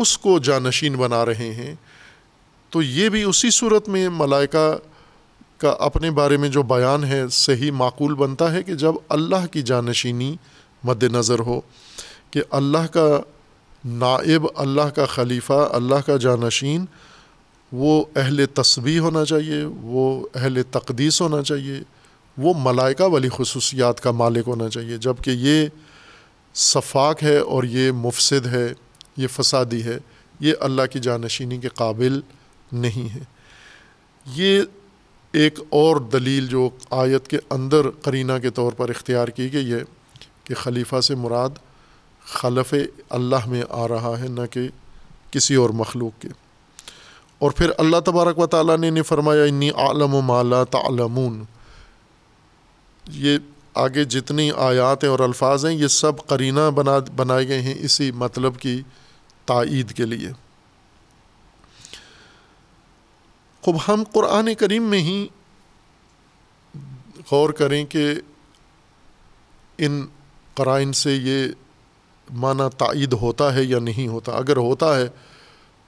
उसको जानशीन बना रहे हैं तो ये भी उसी सूरत में मलाइका का अपने बारे में जो बयान है सही माकूल बनता है कि जब अल्लाह की जानशीनी मद्दनज़र हो कि अल्लाह का नाइब अल्लाह का खलीफ़ा अल्लाह का जानशीन वो अहल तस्वी होना चाहिए वो अहल तकदीस होना चाहिए वो मलाइका वाली खसूसियात का मालिक होना चाहिए जबकि ये शफाक है और ये मुफसद है ये फसादी है ये अल्लाह की जानशीनी के काबिल नहीं है ये एक और दलील जो आयत के अंदर करीना के तौर पर इख्तियार की गई है कि खलीफा से मुराद खलफ़ अल्लाह में आ रहा है न कि किसी और मखलूक के और फिर अल्लाह तबारक व ताली ने, ने फरमाया इन्नी आलम माला तलमून ये आगे जितनी आयातें और अल्फाज हैं ये सब करीना बना बनाए गए हैं इसी मतलब की तइद के लिए खूब हम क़ुरान करीम में ही गौर करें कि इन कराइन से ये माना तइद होता है या नहीं होता अगर होता है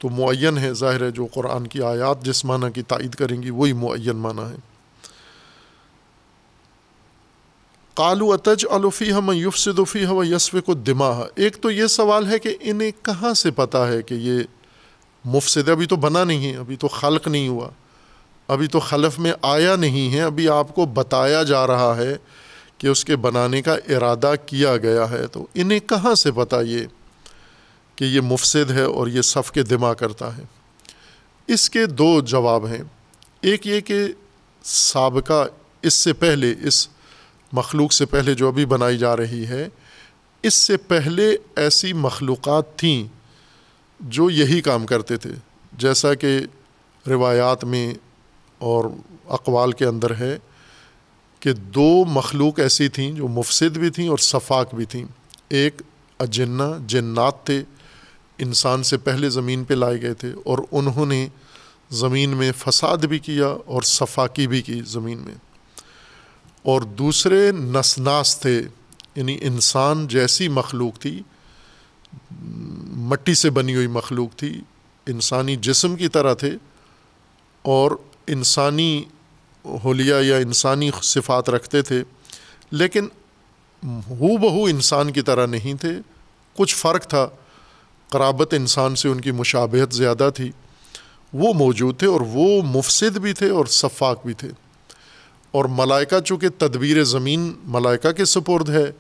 तो मुन है ज़ाहिर है जो कुरान की आयात जिस माना की तइद करेंगी वही मुन माना है कालू अतज अलफ़ी हम युफसदफ़ी हम यसफ़ को दिमा एक तो ये सवाल है कि इन्हें कहाँ से पता है कि ये मुफसद अभी तो बना नहीं है अभी तो खलक नहीं हुआ अभी तो खलफ में आया नहीं है अभी आपको बताया जा रहा है कि उसके बनाने का इरादा किया गया है तो इन्हें कहाँ से पता ये कि ये मुफसद है और ये सफ़ के दिमा करता है इसके दो जवाब हैं एक ये कि सबका इससे पहले इस मखलूक से पहले जो अभी बनाई जा रही है इससे पहले ऐसी मखलूक़ थी जो यही काम करते थे जैसा कि रिवायात में और अकवाल के अंदर है कि दो मखलूक ऐसी थी जो मुफसद भी थीं और सफाक भी थी एक अजन्ना जन्नात थे इंसान से पहले ज़मीन पे लाए गए थे और उन्होंने ज़मीन में फसाद भी किया और सफाकी भी की ज़मीन में और दूसरे नसनास थे यानी इंसान जैसी मखलूक थी मट्टी से बनी हुई मखलूक थी इंसानी जिस्म की तरह थे और इंसानी होलिया या इंसानी सिफात रखते थे लेकिन हु बहू इंसान की तरह नहीं थे कुछ फ़र्क था कराबत इंसान से उनकी मुशाबहत ज़्यादा थी वो मौजूद थे और वो मुफसद भी थे और शफाक भी थे और मलाइका चूँकि तदबीर ज़मीन मलाइका के सपुर्द है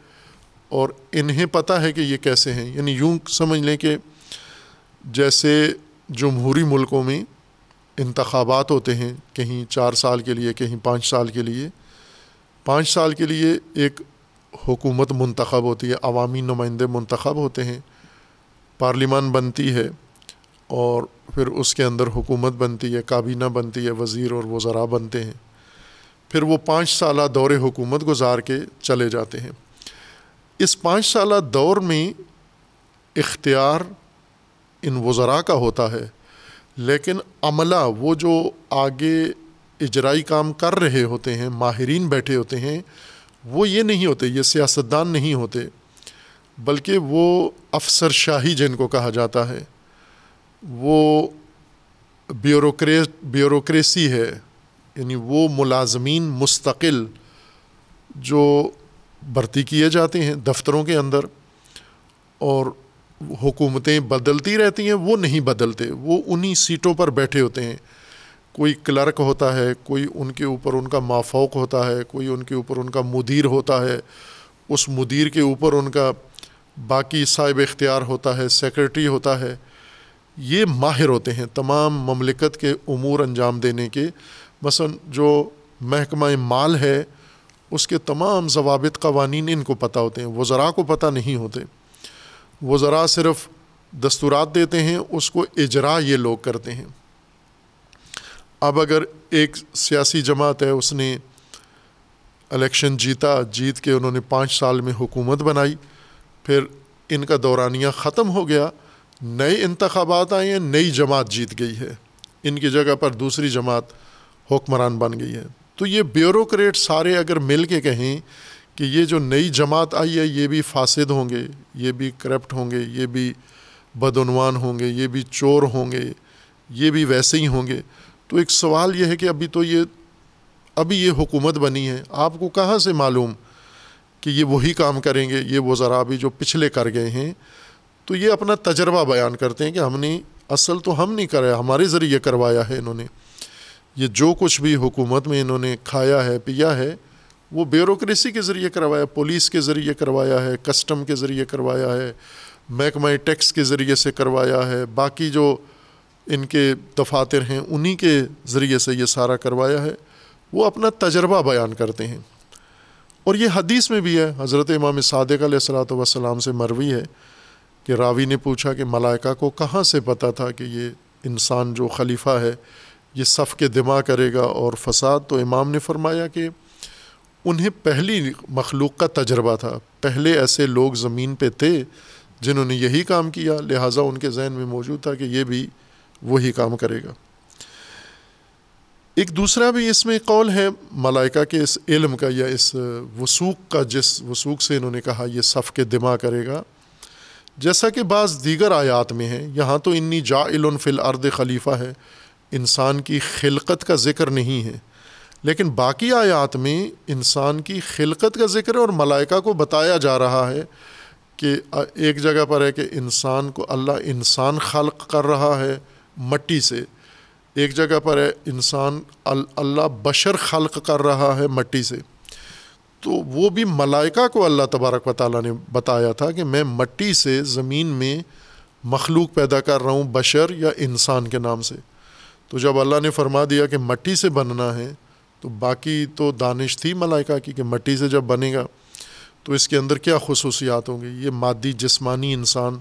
और इन्हें पता है कि ये कैसे हैं यानी यूँ समझ लें कि जैसे जमहूरी मुल्कों में इंतबात होते हैं कहीं चार साल के लिए कहीं पाँच साल के लिए पाँच साल के लिए एक हुकूमत मंतखब होती है अवामी नुमाइंदे मंतखब होते हैं पार्लिमान बनती है और फिर उसके अंदर हुकूमत बनती है काबीना बनती है वज़ीर और वज़रा बनते हैं फिर वो पाँच साल दौर हुकूमत गुजार के चले जाते हैं इस पाँच साल दौर में इख्तियार इन वज़रा का होता है लेकिन अमला वो जो आगे इजराई काम कर रहे होते हैं माहरीन बैठे होते हैं वो ये नहीं होते ये सियासतदान नहीं होते बल्कि वो अफसरशाही जिनको कहा जाता है वो ब्यूरोक्रे ब्यूरोक्रेसी है यानी वो मुलाजमीन मुस्तकिल जो भर्ती किए जाते हैं दफ्तरों के अंदर और हुकूमतें बदलती रहती हैं वो नहीं बदलते वो उन्हीं सीटों पर बैठे होते हैं कोई क्लर्क होता है कोई उनके ऊपर उनका माफोक होता है कोई उनके ऊपर उनका मुदीर होता है उस मुदीर के ऊपर उनका बाकी साहिब इख्तियार होता है सेक्रेटरी होता है ये माहिर होते हैं तमाम ममलिकत के अमूर अंजाम देने के मसन जो महकमा माल है उसके तमाम जवाबित कवानीन इनको पता होते हैं वज़रा को पता नहीं होते वज़रा सिर्फ़ दस्तूरात देते हैं उसको इजरा ये लोग करते हैं अब अगर एक सियासी जमात है उसने इलेक्शन जीता जीत के उन्होंने पाँच साल में हुकूमत बनाई फिर इनका दौरानिया ख़त्म हो गया नए इंतबात आए हैं नई जमात जीत गई है इनकी जगह पर दूसरी जमात हुक्मरान बन गई है तो ये ब्यूरोट सारे अगर मिल के कहें कि ये जो नई जमात आई है ये भी फासद होंगे ये भी करप्ट होंगे ये भी बदनवान होंगे ये भी चोर होंगे ये भी वैसे ही होंगे तो एक सवाल यह है कि अभी तो ये अभी ये हुकूमत बनी है आपको कहाँ से मालूम कि ये वही काम करेंगे ये वो ज़रा भी जो पिछले कर गए हैं तो ये अपना तजर्बा बयान करते हैं कि हमने असल तो हम नहीं कराया हमारे ज़रिए करवाया है इन्होंने ये जो कुछ भी हुकूमत में इन्होंने खाया है पिया है वो ब्यूरोसी के ज़रिए करवाया पुलिस के ज़रिए करवाया है कस्टम के ज़रिए करवाया है महकमा टैक्स के ज़रिए से करवाया है बाकी जो इनके दफातर हैं उन्हीं के ज़रिए से ये सारा करवाया है वो अपना तजर्बा बयान करते हैं और ये हदीस में भी है हज़रत इमाम सादक सलाम से मरवी है कि रावी ने पूछा कि मलाइका को कहाँ से पता था कि ये इंसान जो खलीफा है ये सफ़ के दिमा करेगा और फसाद तो इमाम ने फरमाया कि उन्हें पहली मखलूक का तजर्बा था पहले ऐसे लोग ज़मीन पर थे जिन्होंने यही काम किया लिहाजा उनके जहन में मौजूद था कि ये भी वही काम करेगा एक दूसरा भी इसमें कौल है मलाइका के इस इलम का या इस वसूख का जिस वसूख से इन्होंने कहा यह सफ़ के दिमा करेगा जैसा कि बाज़ दीगर आयात में है यहाँ तो इन्नी जाफ़िल अर्द खलीफ़ा है इंसान की खिलकत का ज़िक्र नहीं है लेकिन बाकी आयात में इंसान की खिलकत का ज़िक्र और मलाइका को बताया जा रहा है कि एक जगह पर है कि इंसान को अल्लाह इंसान खल कर रहा है मट्टी से एक जगह पर है इंसान अल्लाह बशर खल्क कर रहा है मट्टी से तो वो भी मलाइका को अल्लाह तबारक वाली ने बताया था कि मैं मट्टी से ज़मीन में मखलूक पैदा कर रहा हूँ बशर या इंसान के नाम से तो जब अल्लाह ने फरमा दिया कि मट्टी से बनना है तो बाकी तो दानिश थी मलाइका की कि मट्टी से जब बनेगा तो इसके अंदर क्या खसूसियात होंगी ये मादी जिस्मानी इंसान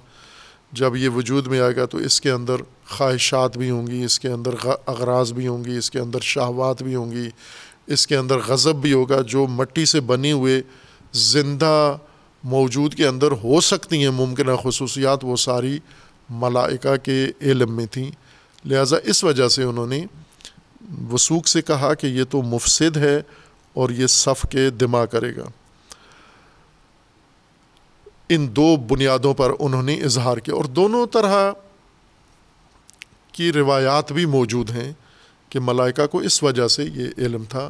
जब ये वजूद में आएगा तो इसके अंदर ख्वाहिशात भी होंगी इसके अंदर अगराज भी होंगी इसके अंदर शाहवात भी होंगी इसके अंदर गज़ब भी होगा जो मट्टी से बने हुए ज़िंदा मौजूद के अंदर हो सकती हैं मुमकिन खसूसियात वो सारी मलाइका के इलम में थी लिहाजा इस वजह से उन्होंने वसूख से कहा कि ये तो मुफसद है और ये सफ़ के दिमा करेगा इन दो बुनियादों पर उन्होंने इजहार किया और दोनों तरह की रिवायात भी मौजूद हैं कि मलाइका को इस वजह से ये इलम था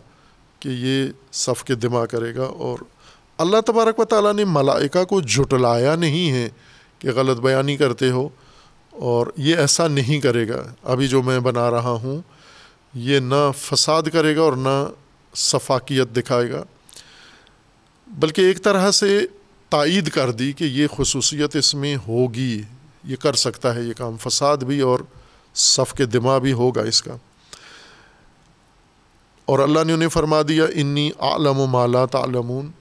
कि ये सफ़ के दिमाग करेगा और अल्लाह तबारक व ताली ने मलाइका को जुटलाया नहीं है कि गलत बयानी करते हो और ये ऐसा नहीं करेगा अभी जो मैं बना रहा हूँ ये ना फसाद करेगा और ना सफाकियत दिखाएगा बल्कि एक तरह से तायद कर दी कि ये खसूसियत इसमें होगी ये कर सकता है ये काम फसाद भी और सफ़ के दिमा भी होगा इसका और अल्लाह ने उन्हें फरमा दिया इन्नी आलम माला तालमून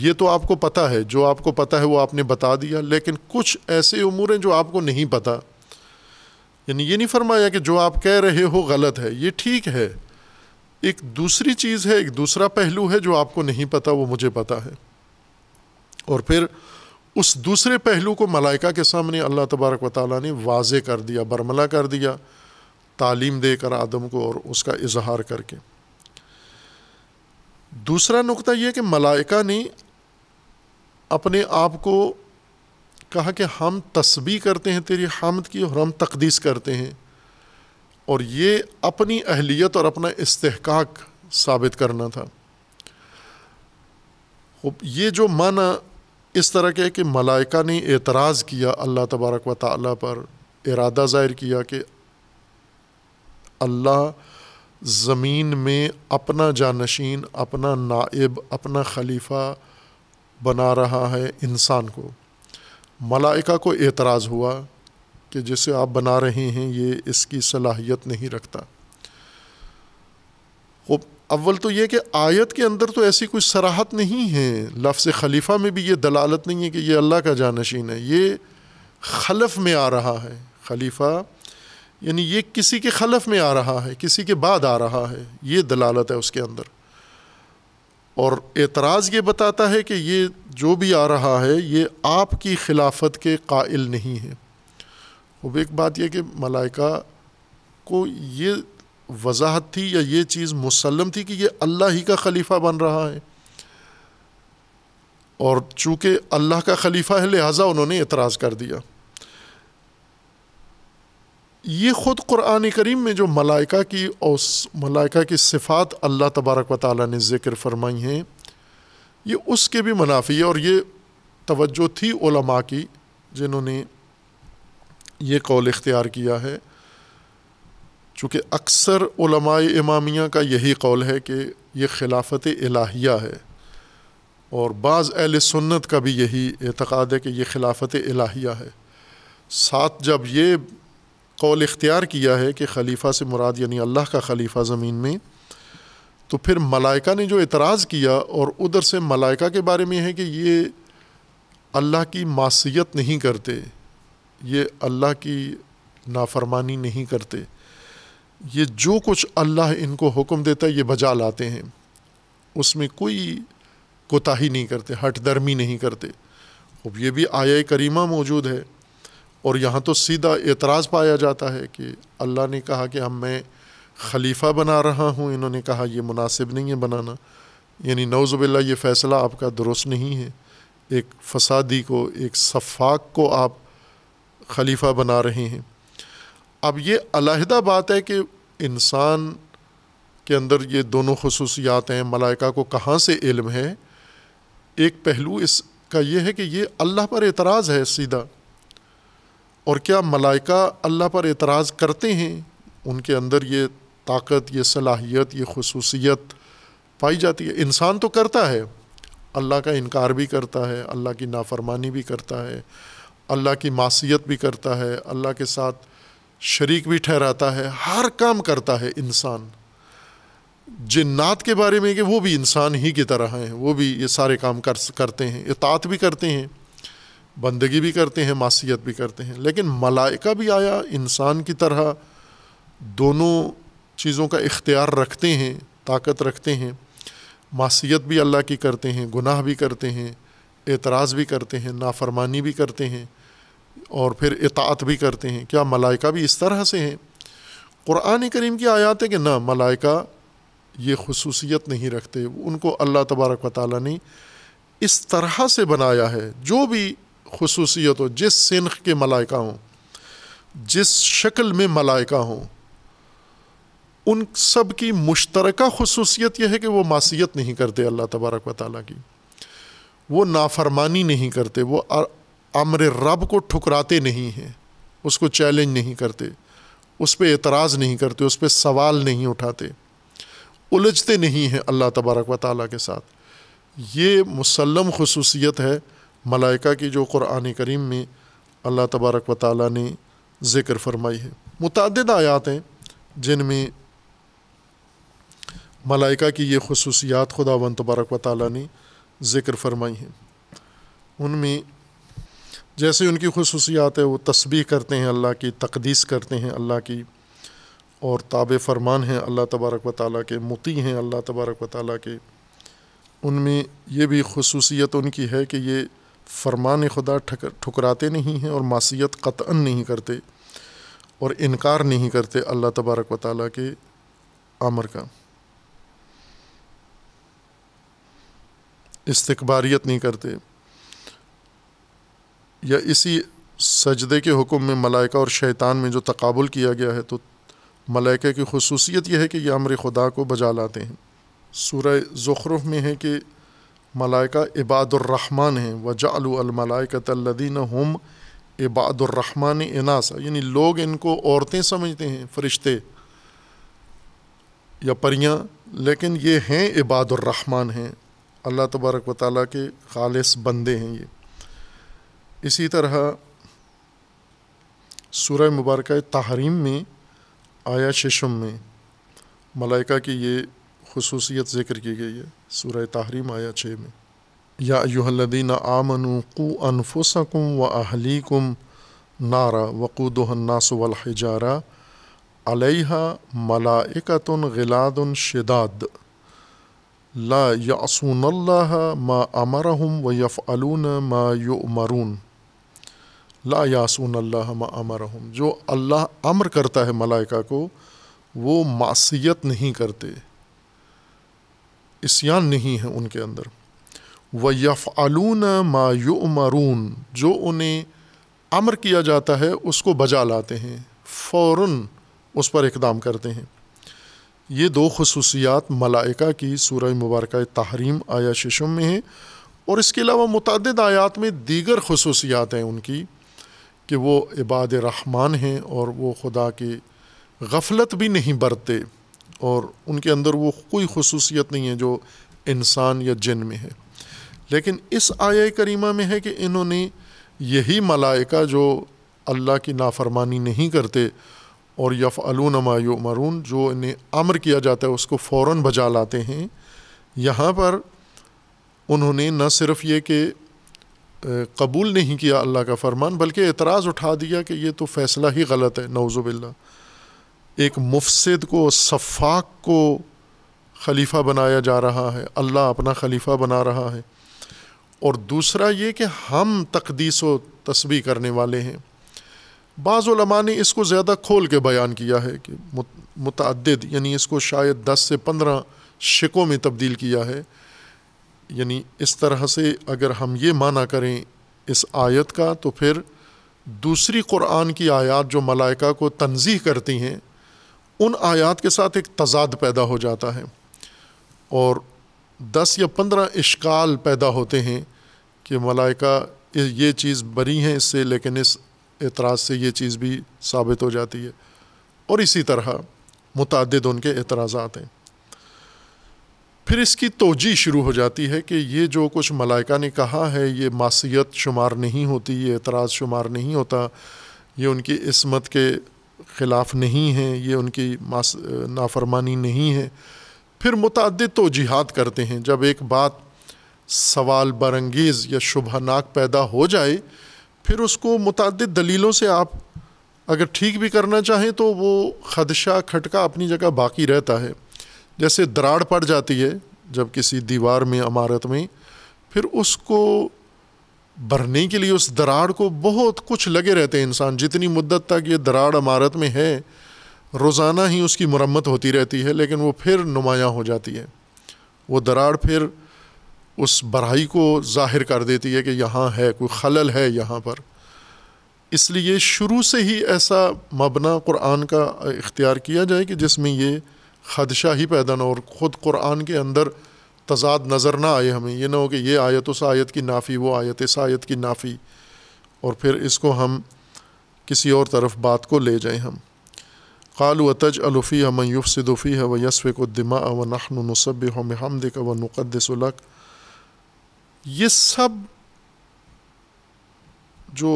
ये तो आपको पता है जो आपको पता है वो आपने बता दिया लेकिन कुछ ऐसे उमूर हैं जो आपको नहीं पता यानी ये नहीं फरमाया कि जो आप कह रहे हो गलत है ये ठीक है एक दूसरी चीज़ है एक दूसरा पहलू है जो आपको नहीं पता वो मुझे पता है और फिर उस दूसरे पहलू को मलाइका के सामने अल्लाह तबारक व ताली ने वाज कर दिया बरमला कर दिया तालीम देकर आदम को और उसका इजहार करके दूसरा नुकता यह कि मलाइका ने अपने आप को कहा कि हम तस्बी करते हैं तेरी हामद की और हम तकदीस करते हैं और ये अपनी अहलियत और अपना इस्तेहकाक साबित करना था ये जो माना इस तरह के कि मलाइका ने एतराज़ किया अल्लाह तबारक व ताली पर इरादा ज़ाहिर किया कि अल्लाह ज़मीन में अपना जानशीन अपना नाइब अपना खलीफा बना रहा है इंसान को मलाइका को एतराज़ हुआ कि जिसे आप बना रहे हैं ये इसकी सलाहियत नहीं रखता अव्वल तो ये कि आयत के अंदर तो ऐसी कोई सराहत नहीं है लफ्ज़ खलीफा में भी ये दलालत नहीं है कि ये अल्लाह का जानशीन है ये खलफ में आ रहा है खलीफा यानी ये किसी के खलफ में आ रहा है किसी के बाद आ रहा है ये दलालत है उसके अंदर और एतराज़ ये बताता है कि ये जो भी आ रहा है ये आपकी खिलाफत के कायल नहीं है अब एक बात यह कि मलाइका को ये वजाहत थी या ये चीज़ मुसलम थी कि ये अल्लाह ही का खलीफा बन रहा है और चूँकि अल्लाह का खलीफा है लिहाजा उन्होंने इतराज कर दिया ये ख़ुद क़ुरान करीम में जो मलाइका की और मलाइका की सिफ़ात अल्लाह तबारक व ताली ने ज़िक्र फरमाई हैं ये उसके भी मुनाफी है और ये तवज्जो थी ओलमा की जिन्होंने ये कौल इख्तियार किया है चूँकि अक्सर इमामिया का यही कौल है कि ये खिलाफत इलाहिया है और बाज़ अहल सुन्नत का भी यही एतक़ाद है कि ये खिलाफत इलाहिया है साथ जब ये कौल इख्तियार किया है कि खलीफा से मुराद यानी अल्लाह का खलीफा ज़मीन में तो फिर मलाइका ने जो इतराज़ किया और उधर से मलाइका के बारे में है कि ये अल्लाह की मासीत नहीं करते ये अल्लाह की नाफरमानी नहीं करते ये जो कुछ अल्लाह इनको हुक्म देता है ये बजा लाते हैं उसमें कोई कोताही नहीं करते हट दर्मी नहीं करते अब ये भी आया करीमा मौजूद है और यहाँ तो सीधा एतराज़ पाया जाता है कि अल्लाह ने कहा कि हम मैं खलीफा बना रहा हूँ इन्होंने कहा यह मुनासिब नहीं है बनाना यानी नौज़बिल्ला ये फ़ैसला आपका दुरुस्त नहीं है एक फसादी को एक सफाक को आप खलीफा बना रहे हैं अब ये अलहदा बात है कि इंसान के अंदर ये दोनों खसूसियात हैं मलाइका को कहाँ से इल्म है एक पहलू इसका यह है कि ये अल्लाह पर एतराज़ है सीधा और क्या मलाइका अल्लाह पर एतराज़ करते हैं उनके अंदर ये ताकत ये सलाहियत ये खसूसियत पाई जाती है इंसान तो करता है अल्लाह का इनकार भी करता है अल्लाह की नाफरमानी भी करता है अल्लाह की मासीत भी करता है अल्लाह के साथ शरीक भी ठहराता है हर काम करता है इंसान जिन्नात के बारे में कि वो भी इंसान ही की तरह हैं वो भी ये सारे काम कर करते हैं इतात भी करते हैं बंदगी भी करते हैं मासीत भी करते हैं लेकिन मलाइका भी आया इंसान की तरह दोनों चीज़ों का इख्तियार रखते हैं ताकत रखते हैं मासीत भी अल्लाह की करते हैं गुनाह भी करते हैं एतराज़ भी करते हैं नाफरमानी भी करते हैं और फिर इतात भी करते हैं क्या मलाइका भी इस तरह से हैं क़ुरान करीम की आयात है कि ना मलाइका ये खसूसियत नहीं रखते उनको अल्लाह तबारक व ताली ने इस तरह से बनाया है जो भी खसूसियत हो जिस सिनख के मलाइका हों जिस शक्ल में मलाइका हों उन सब की मुश्तरका खसूसियत यह है कि वो मासीत नहीं करते अल्लाह तबारक व ताली की वो नाफरमानी नहीं करते वो अमर रब को ठुकराते नहीं हैं उसको चैलेंज नहीं करते उस पर एतराज़ नहीं करते उस पर सवाल नहीं उठाते उलझते नहीं हैं अल्लाह तबारक व ताली के साथ ये मुसलम खसूसियत है मलाइका की जो क़ुरान करीम में अल्लाह तबारक व ताली ने ज़िक्र फरमाई है मुतद आयात हैं जिनमें मलाइका की ये खसूसियात खुदा वन तबारक व ताली ने ज़िक्र फरमाई हैं उनमें जैसे उनकी खसूसियात है वो तस्बी करते हैं अल्लाह की तकदीस करते हैं अल्लाह की और ताब फरमान हैं अल्लाह तबारक व ताली के मुती हैं अल्लाह तबारक व ताली के उनमें ये भी खसूसियत उनकी है कि ये फरमान खुदा ठुकराते नहीं हैं और मासीत कतअन नहीं करते और इनकार नहीं करते अल्लाह तबारक व ताली के आमर का इस्तबारियत नहीं करते या इसी सजदे के हुक्म में मलाइका और शैतान में जो तकाबुल किया गया है तो मलाइका की खसूसियत यह है कि यह अमर खुदा को बजा लाते हैं सूर्य ज़ुखरुफ में है कि मलाइका इबादुर्रहमान हैं वजालमलाइकतल्लिन हम इबादुर्रहमान इनासा यानी लोग इनको औरतें समझते हैं फरिश्ते या परियाँ लेकिन ये हैं इबादुर्रहमान हैं अल्लाह तबारक वाली के खालिस बंदे हैं ये इसी तरह सूर्य मुबारक तहरीम में आया शशम में मलाइका की ये खसूसियत ज़िक्र की गई है सूर तहरीम आया छः में या यूहलदीन आमनु कु अनफुसकुम व अहलीकुम नारा वक़ूदनास वलहजारा अलहा मलाइकतन गिलादन शिदाद ला यासून मा अमर हम व अलून मा युमरून ला यासून अल्लाह अमर हम जो अल्लाह अमर करता है मलाइका को वो मासीत नहीं करते इसयान नहीं है उनके अंदर व यफ़ यफ़ालून मायूमरून जो उन्हें अमर किया जाता है उसको बजा लाते हैं फ़ौर उस पर इकदाम करते हैं ये दो खसूसियात मलाइका की सूरह मुबारक तहरीम आया शिशम में हैं और इसके अलावा मुतद आयात में दीगर खसूसियात हैं उनकी कि वो इबाद रहमान हैं और वो खुदा की गफलत भी नहीं बरते और उनके अंदर वो कोई खसूसियत नहीं है जो इंसान या जिन में है लेकिन इस आय करीमा में है कि इन्होंने यही मलाइका जो अल्लाह की नाफरमानी नहीं करते और यफ़लून मायू मरून जो इन्हें अमर किया जाता है उसको फ़ौर भजा लाते हैं यहाँ पर उन्होंने न सिर्फ़ ये कि कबूल नहीं किया अल्लाह का फरमान बल्कि एतराज़ उठा दिया कि ये तो फ़ैसला ही गलत है नवज़ुबिल्ला एक मुफसद को सफाक को खलीफा बनाया जा रहा है अल्लाह अपना खलीफा बना रहा है और दूसरा ये कि हम तकदीस व तस्वीर करने वाले हैं बाज़ा ने इसको ज़्यादा खोल के बयान किया है कि मुतद यानी इसको शायद दस से पंद्रह शिकों में तब्दील किया है यानी इस तरह से अगर हम ये माना करें इस आयत का तो फिर दूसरी कुरान की आयत जो मलाइका को तनजीह करती हैं उन आयत के साथ एक तजाद पैदा हो जाता है और दस या पंद्रह इश्काल पैदा होते हैं कि मलाइका ये चीज़ बरी हैं इससे लेकिन इस एतराज़ से ये चीज़ भी साबित हो जाती है और इसी तरह मुतद उनके एतराज हैं फिर इसकी तोजी शुरू हो जाती है कि ये जो कुछ मलाइका ने कहा है ये मासीत शुमार नहीं होती ये एतराज़ शुमार नहीं होता ये उनकी इसमत के ख़िलाफ़ नहीं है ये उनकी मास नाफरमानी नहीं है फिर मुतद तोजीहत करते हैं जब एक बात सवाल बरंगेज़ या शुभानाक पैदा हो जाए फिर उसको मुतद दलीलों से आप अगर ठीक भी करना चाहें तो वो खदशा खटका अपनी जगह बाकी रहता है जैसे दराड़ पड़ जाती है जब किसी दीवार में अमारत में फिर उसको भरने के लिए उस दराड़ को बहुत कुछ लगे रहते हैं इंसान जितनी मुद्दत तक ये दराड़ अमारत में है रोज़ाना ही उसकी मरम्मत होती रहती है लेकिन वो फिर नुमायाँ हो जाती है वो दराड़ फिर उस बढ़ाई को ज़ाहिर कर देती है कि यहाँ है कोई खलल है यहाँ पर इसलिए शुरू से ही ऐसा मबना क़ुरान का इख्तियार किया जाए कि जिसमें ये खदशा ही पैदा ना हो और ख़ुद कुरान के अंदर तजाद नज़र ना आए हमें ये ना हो कि ये आयत उस आयत की नाफ़ी वो आयत इस आयत की नाफ़ी और फिर इसको हम किसी और तरफ बात को ले जाएं हम कालू तज अलफ़ी हमन युफ़ी है व यसफ़िकदिमा व नहन नसब हम हमदिक व ये सब जो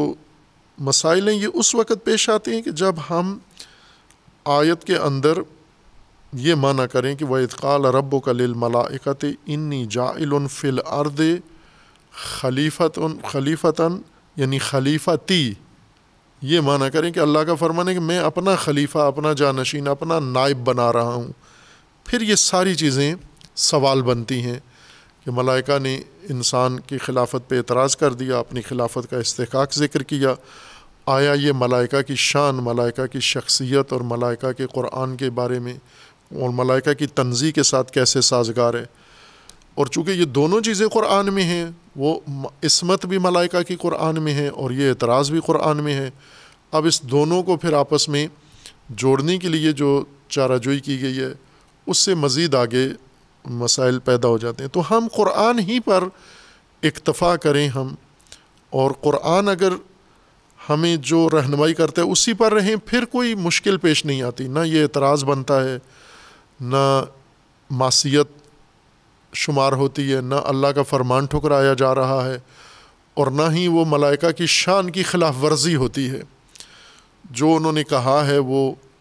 मसाइल हैं ये उस वक़्त पेश आते हैं कि जब हम आयत के अंदर ये माना करें कि वह इतकाल रब कलमलाकत इन्नी जाइल फ़िल अर्द खलीफत खलीफता यानी ख़लीफ़ा ती ये माना करें कि अल्लाह का फरमान है कि मैं अपना खलीफा अपना जानशीन अपना नायब बना रहा हूँ फिर ये सारी चीज़ें सवाल बनती हैं कि मलाइका ने इंसान की खिलाफत पे एतराज़ कर दिया अपनी खिलाफत का इस्तेकाक ज़िक्र किया आया ये मलाइका की शान मलाइका की शख्सियत और मलाइका के क़ुरान के बारे में और मलाइका की तंजी के साथ कैसे साजगार है और चूँकि ये दोनों चीज़ें क़ुरान में हैं वो इसमत भी मलाइका की क़ुरान में है और ये एतराज़ भी क़ुरान में है अब इस दोनों को फिर आपस में जोड़ने के लिए जो चाराजोई की गई है उससे मज़ीद आगे मसाइल पैदा हो जाते हैं तो हम क़ुरान ही पर इक्तफ़ा करें हम और क़ुरान अगर हमें जो रहनमाई करता है उसी पर रहें फिर कोई मुश्किल पेश नहीं आती ना ये एतराज़ बनता है ना मासीत शुमार होती है ना अल्लाह का फरमान ठुकराया जा रहा है और ना ही वो मलाइका की शान की खिलाफ वर्जी होती है जो उन्होंने कहा है वो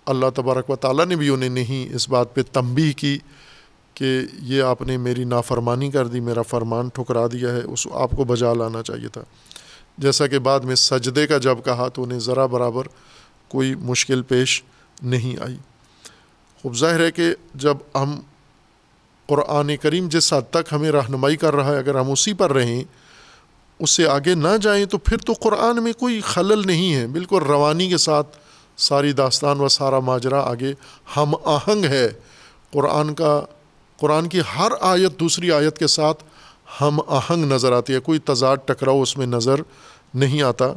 अल्लाह तबारक व ताली ने भी उन्हें नहीं इस बात पर तंबी की कि ये आपने मेरी नाफरमानी कर दी मेरा फरमान ठुकरा दिया है उस आपको बजा लाना चाहिए था जैसा कि बाद में सजदे का जब कहा तो उन्हें ज़रा बराबर कोई मुश्किल पेश नहीं आई खूब ज़ाहिर है कि जब हम क़ुरान करीम जिस हद तक हमें रहनमाई कर रहा है अगर हम उसी पर रहें उससे आगे ना जाएँ तो फिर तो क़ुरान में कोई खलल नहीं है बिल्कुल रवानी के साथ सारी दास्तान व सारा माजरा आगे हम आहंग है क़ुरान का क़ुरान की हर आयत दूसरी आयत के साथ हम आहंग नज़र आती है कोई तजाद टकराव उसमें नज़र नहीं आता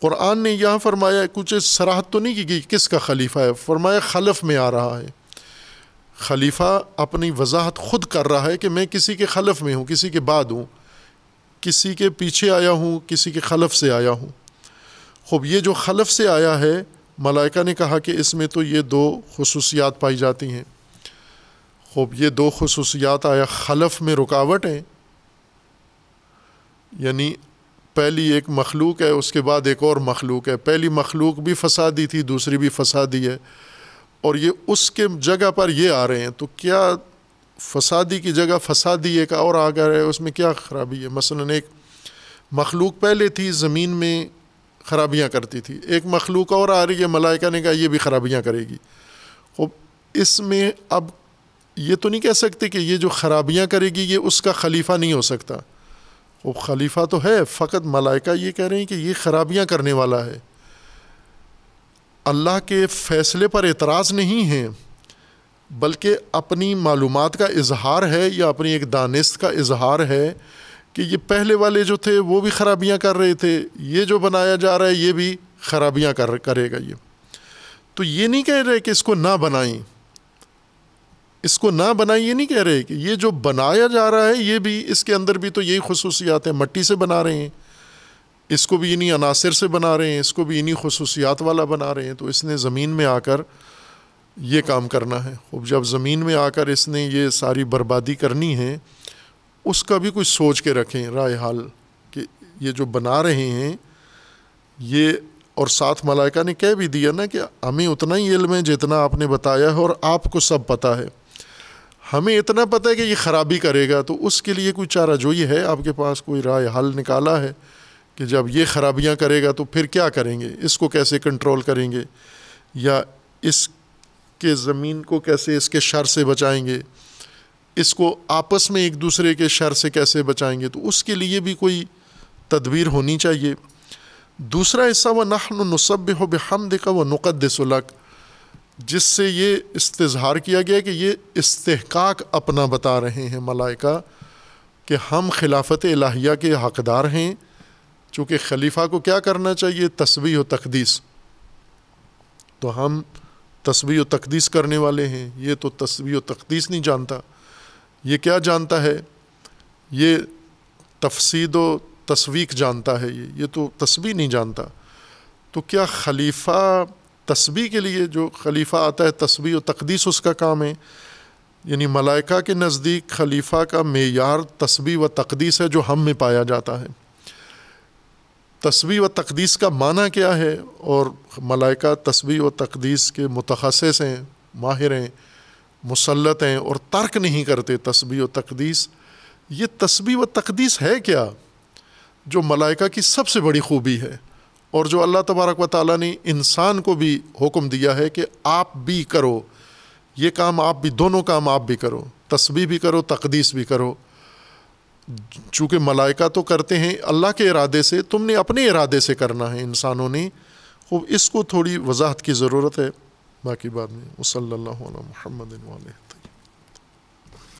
क़ुरान ने यहाँ फरमाया कुछ सराहत तो नहीं की गई कि किसका खलीफा है फरमाया खलफ में आ रहा है खलीफा अपनी वजाहत खुद कर रहा है कि मैं किसी के खलफ में हूँ किसी के बाद हूँ किसी के पीछे आया हूँ किसी के खलफ से आया हूँ खूब ये जो खलफ से आया है मलाइका ने कहा कि इसमें तो ये दो खसूसियात पाई जाती हैं खूब ये दो खसूसियात आया खलफ में रुकावट है यानी पहली एक मखलूक है उसके बाद एक और मखलूक है पहली मखलूक भी फसादी थी दूसरी भी फसादी है और ये उसके जगह पर ये आ रहे हैं तो क्या फसादी की जगह फसादी एक और आ गया है उसमें क्या ख़राबी है मसलन एक मखलूक पहले थी ज़मीन में ख़राबियाँ करती थी एक मखलूक और आ रही है मलाइका ने कहा ये भी ख़राबियाँ करेगी अब इसमें अब ये तो नहीं कह सकते कि ये जो ख़राबियाँ करेगी ये उसका खलीफा नहीं हो सकता वो खलीफा तो है फ़कत मलाइका ये कह रहे हैं कि ये ख़राबियाँ करने वाला है अल्लाह के फ़ैसले पर एतराज़ नहीं है बल्कि अपनी मालूम का इजहार है या अपनी एक दानिस्त का इजहार है कि ये पहले वाले जो थे वो भी ख़राबियाँ कर रहे थे ये जो बनाया जा रहा है ये भी ख़राबियाँ कर करेगा ये तो ये नहीं कह रहे कि इसको ना बनाएं इसको ना बनाए ये नहीं कह रहे कि ये जो बनाया जा रहा है ये भी इसके अंदर भी तो यही खसूसियात हैं मट्टी से बना रहे हैं इसको भी इन्हीं अनासर से बना रहे हैं इसको भी इन्हीं खसूसियात वाला बना रहे हैं तो इसने ज़मीन में आकर ये काम करना है अब जब ज़मीन में आकर इसने ये सारी बर्बादी करनी है उसका भी कुछ सोच के रखें राय हाल कि ये जो बना रहे हैं ये और साथ मलाइका ने कह भी दिया ना कि हमें उतना ही इल्म है जितना आपने बताया है और आपको सब पता है हमें इतना पता है कि ये ख़राबी करेगा तो उसके लिए कोई चारा जोई है आपके पास कोई राय हल निकाला है कि जब ये ख़राबियाँ करेगा तो फिर क्या करेंगे इसको कैसे कंट्रोल करेंगे या इसके ज़मीन को कैसे इसके शर से बचाएंगे इसको आपस में एक दूसरे के शर से कैसे बचाएंगे तो उसके लिए भी कोई तदबीर होनी चाहिए दूसरा हिस्सा व नहन नसब हो बेहमद का व नक़दसलक जिससे ये इस्तेज़हार किया गया कि ये इस्तेकाक अपना बता रहे हैं मलाइका कि हम खिलाफत इलाहिया के हकदार हैं चूँकि खलीफा को क्या करना चाहिए तस्वी व तकदीस तो हम तस्वी व तकदीस करने वाले हैं ये तो तस्वी व तकदीस नहीं जानता ये क्या जानता है ये तफसीद व तस्वीक जानता है ये ये तो तस्वी नहीं जानता तो क्या खलीफा तस्बी के लिए जो खलीफा आता है तस्बी और तकदीस उसका काम है यानी मलाइका के नज़दीक खलीफा का मैार तस्बी व तकदीस है जो हम में पाया जाता है तस्बी व तकदीस का माना क्या है और मलाइका तस्बी व तकदीस के मुतखस हैं माहिर हैं मुसलत हैं और तर्क नहीं करते तस्बी व तकदीस ये तस्बी व तकदीस है क्या जो मलाइका की सबसे बड़ी खूबी है और जो अल्लाह तबारक व ताली ने इंसान को भी हुक्म दिया है कि आप भी करो ये काम आप भी दोनों काम आप भी करो तस्बी भी करो तकदीस भी करो चूँकि मलाइका तो करते हैं अल्लाह के इरादे से तुमने अपने इरादे से करना है इंसानों ने खूब इसको थोड़ी वजाहत की ज़रूरत है बाकी बाद में वसल्ला महमदिन वाले